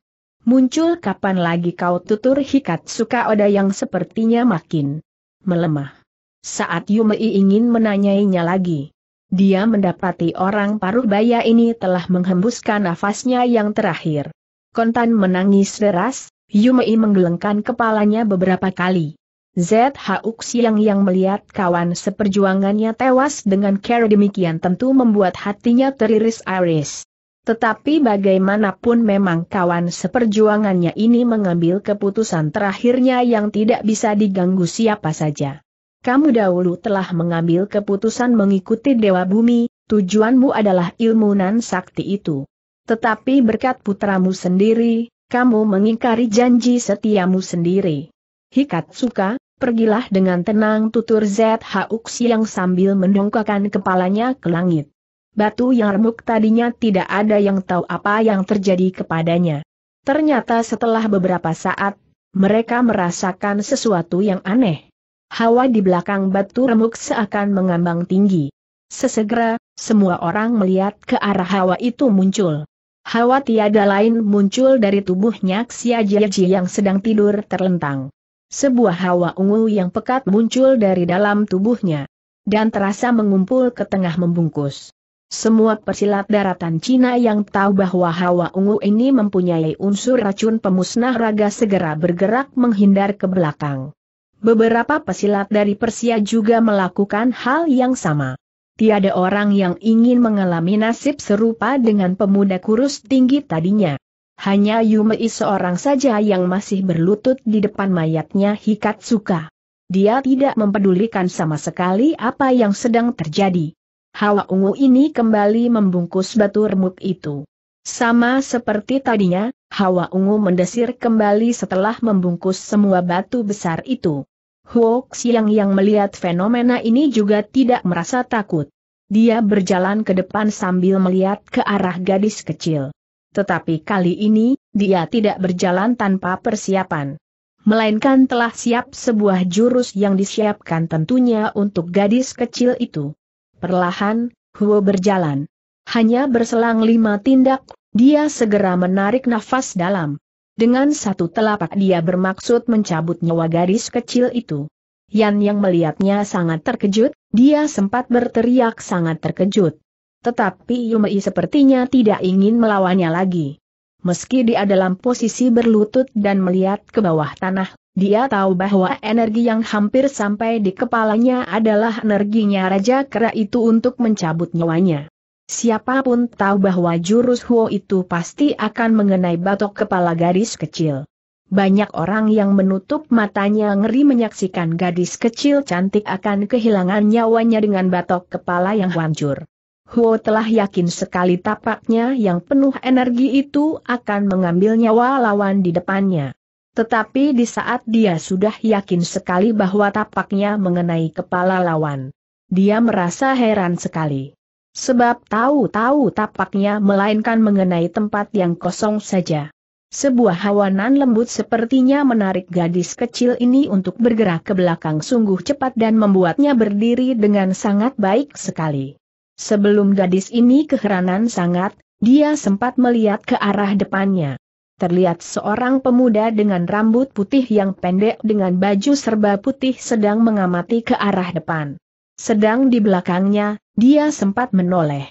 [SPEAKER 1] Muncul kapan lagi kau tutur hikat suka oda yang sepertinya makin melemah. Saat Yumei ingin menanyainya lagi. Dia mendapati orang paruh baya ini telah menghembuskan nafasnya yang terakhir. Kontan menangis deras, Yumei menggelengkan kepalanya beberapa kali. ZHU Siang yang melihat kawan seperjuangannya tewas dengan cara demikian tentu membuat hatinya teriris-iris. Tetapi bagaimanapun memang kawan seperjuangannya ini mengambil keputusan terakhirnya yang tidak bisa diganggu siapa saja. Kamu dahulu telah mengambil keputusan mengikuti Dewa Bumi, tujuanmu adalah ilmu nan sakti itu. Tetapi berkat putramu sendiri, kamu mengingkari janji setiamu sendiri. Hikat suka, pergilah dengan tenang tutur Z Hauks yang sambil mendongkakan kepalanya ke langit. Batu yang remuk tadinya tidak ada yang tahu apa yang terjadi kepadanya. Ternyata setelah beberapa saat, mereka merasakan sesuatu yang aneh. Hawa di belakang batu remuk seakan mengambang tinggi. Sesegera, semua orang melihat ke arah hawa itu muncul. Hawa tiada lain muncul dari tubuhnya Xiajiaji yang sedang tidur terlentang. Sebuah hawa ungu yang pekat muncul dari dalam tubuhnya. Dan terasa mengumpul ke tengah membungkus. Semua pesilat daratan Cina yang tahu bahwa hawa ungu ini mempunyai unsur racun pemusnah raga segera bergerak menghindar ke belakang. Beberapa pesilat dari Persia juga melakukan hal yang sama. Tiada orang yang ingin mengalami nasib serupa dengan pemuda kurus tinggi tadinya. Hanya Yumei seorang saja yang masih berlutut di depan mayatnya Hikatsuka. Dia tidak mempedulikan sama sekali apa yang sedang terjadi hawa ungu ini kembali membungkus batu remuk itu. Sama seperti tadinya, hawa ungu mendesir kembali setelah membungkus semua batu besar itu. Huox yang yang melihat fenomena ini juga tidak merasa takut. Dia berjalan ke depan sambil melihat ke arah gadis kecil. Tetapi kali ini, dia tidak berjalan tanpa persiapan. Melainkan telah siap sebuah jurus yang disiapkan tentunya untuk gadis kecil itu. Perlahan, Huo berjalan. Hanya berselang lima tindak, dia segera menarik nafas dalam. Dengan satu telapak dia bermaksud mencabut nyawa gadis kecil itu. Yan yang melihatnya sangat terkejut, dia sempat berteriak sangat terkejut. Tetapi Yumei sepertinya tidak ingin melawannya lagi. Meski dia dalam posisi berlutut dan melihat ke bawah tanah, dia tahu bahwa energi yang hampir sampai di kepalanya adalah energinya Raja Kera itu untuk mencabut nyawanya. Siapapun tahu bahwa jurus Huo itu pasti akan mengenai batok kepala gadis kecil. Banyak orang yang menutup matanya ngeri menyaksikan gadis kecil cantik akan kehilangan nyawanya dengan batok kepala yang hancur. Huo telah yakin sekali tapaknya yang penuh energi itu akan mengambil nyawa lawan di depannya. Tetapi di saat dia sudah yakin sekali bahwa tapaknya mengenai kepala lawan, dia merasa heran sekali. Sebab tahu-tahu tapaknya melainkan mengenai tempat yang kosong saja. Sebuah hawanan lembut sepertinya menarik gadis kecil ini untuk bergerak ke belakang sungguh cepat dan membuatnya berdiri dengan sangat baik sekali. Sebelum gadis ini keheranan sangat, dia sempat melihat ke arah depannya terlihat seorang pemuda dengan rambut putih yang pendek dengan baju serba putih sedang mengamati ke arah depan. Sedang di belakangnya, dia sempat menoleh.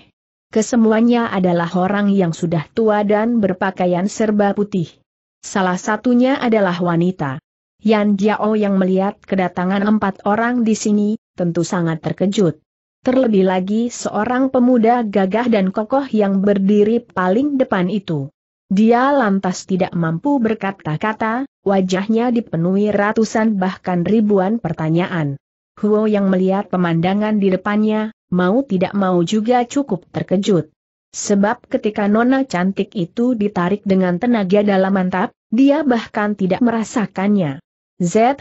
[SPEAKER 1] Kesemuanya adalah orang yang sudah tua dan berpakaian serba putih. Salah satunya adalah wanita. Yan Jiao yang melihat kedatangan empat orang di sini, tentu sangat terkejut. Terlebih lagi seorang pemuda gagah dan kokoh yang berdiri paling depan itu. Dia lantas tidak mampu berkata-kata, wajahnya dipenuhi ratusan bahkan ribuan pertanyaan. Huo yang melihat pemandangan di depannya, mau tidak mau juga cukup terkejut. Sebab ketika nona cantik itu ditarik dengan tenaga dalam mantap, dia bahkan tidak merasakannya. Z.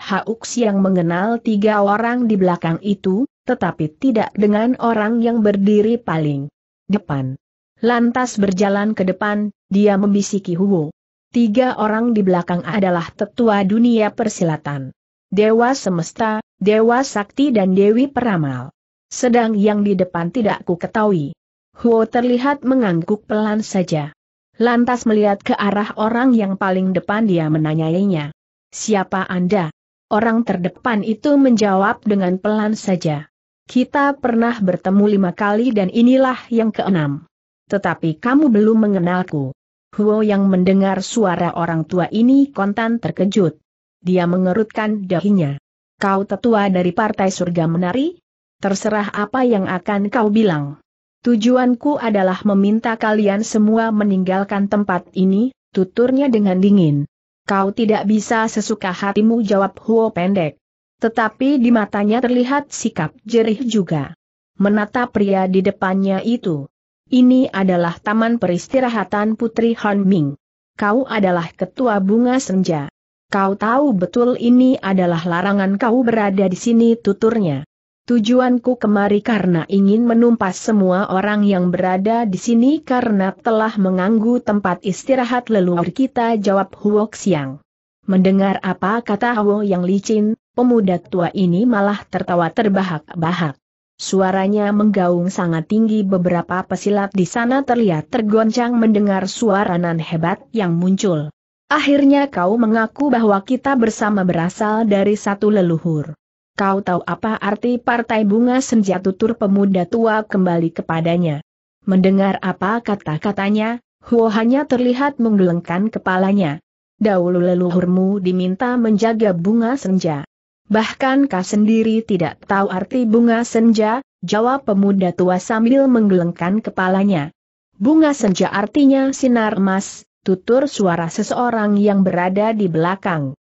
[SPEAKER 1] yang mengenal tiga orang di belakang itu, tetapi tidak dengan orang yang berdiri paling depan. Lantas berjalan ke depan, dia membisiki Huo. Tiga orang di belakang adalah tetua dunia persilatan. Dewa semesta, Dewa sakti dan Dewi peramal. Sedang yang di depan tidak ku ketahui. Huo terlihat mengangguk pelan saja. Lantas melihat ke arah orang yang paling depan dia menanyainya. Siapa Anda? Orang terdepan itu menjawab dengan pelan saja. Kita pernah bertemu lima kali dan inilah yang keenam. Tetapi kamu belum mengenalku. Huo yang mendengar suara orang tua ini kontan terkejut. Dia mengerutkan dahinya. Kau tetua dari Partai Surga Menari? Terserah apa yang akan kau bilang. Tujuanku adalah meminta kalian semua meninggalkan tempat ini, tuturnya dengan dingin. Kau tidak bisa sesuka hatimu jawab Huo pendek. Tetapi di matanya terlihat sikap jerih juga. Menatap pria di depannya itu. Ini adalah taman peristirahatan Putri Han Ming. Kau adalah ketua bunga senja. Kau tahu betul ini adalah larangan kau berada di sini tuturnya. Tujuanku kemari karena ingin menumpas semua orang yang berada di sini karena telah mengganggu tempat istirahat leluhur kita jawab Huo Xiang. Mendengar apa kata Huo yang licin, pemuda tua ini malah tertawa terbahak-bahak. Suaranya menggaung sangat tinggi beberapa pesilat di sana terlihat tergoncang mendengar suara nan hebat yang muncul. Akhirnya kau mengaku bahwa kita bersama berasal dari satu leluhur. Kau tahu apa arti partai bunga senja tutur pemuda tua kembali kepadanya. Mendengar apa kata-katanya, Huo hanya terlihat menggelengkan kepalanya. Dahulu leluhurmu diminta menjaga bunga senja. Bahkan kau sendiri tidak tahu arti bunga senja, jawab pemuda tua sambil menggelengkan kepalanya. Bunga senja artinya sinar emas, tutur suara seseorang yang berada di belakang.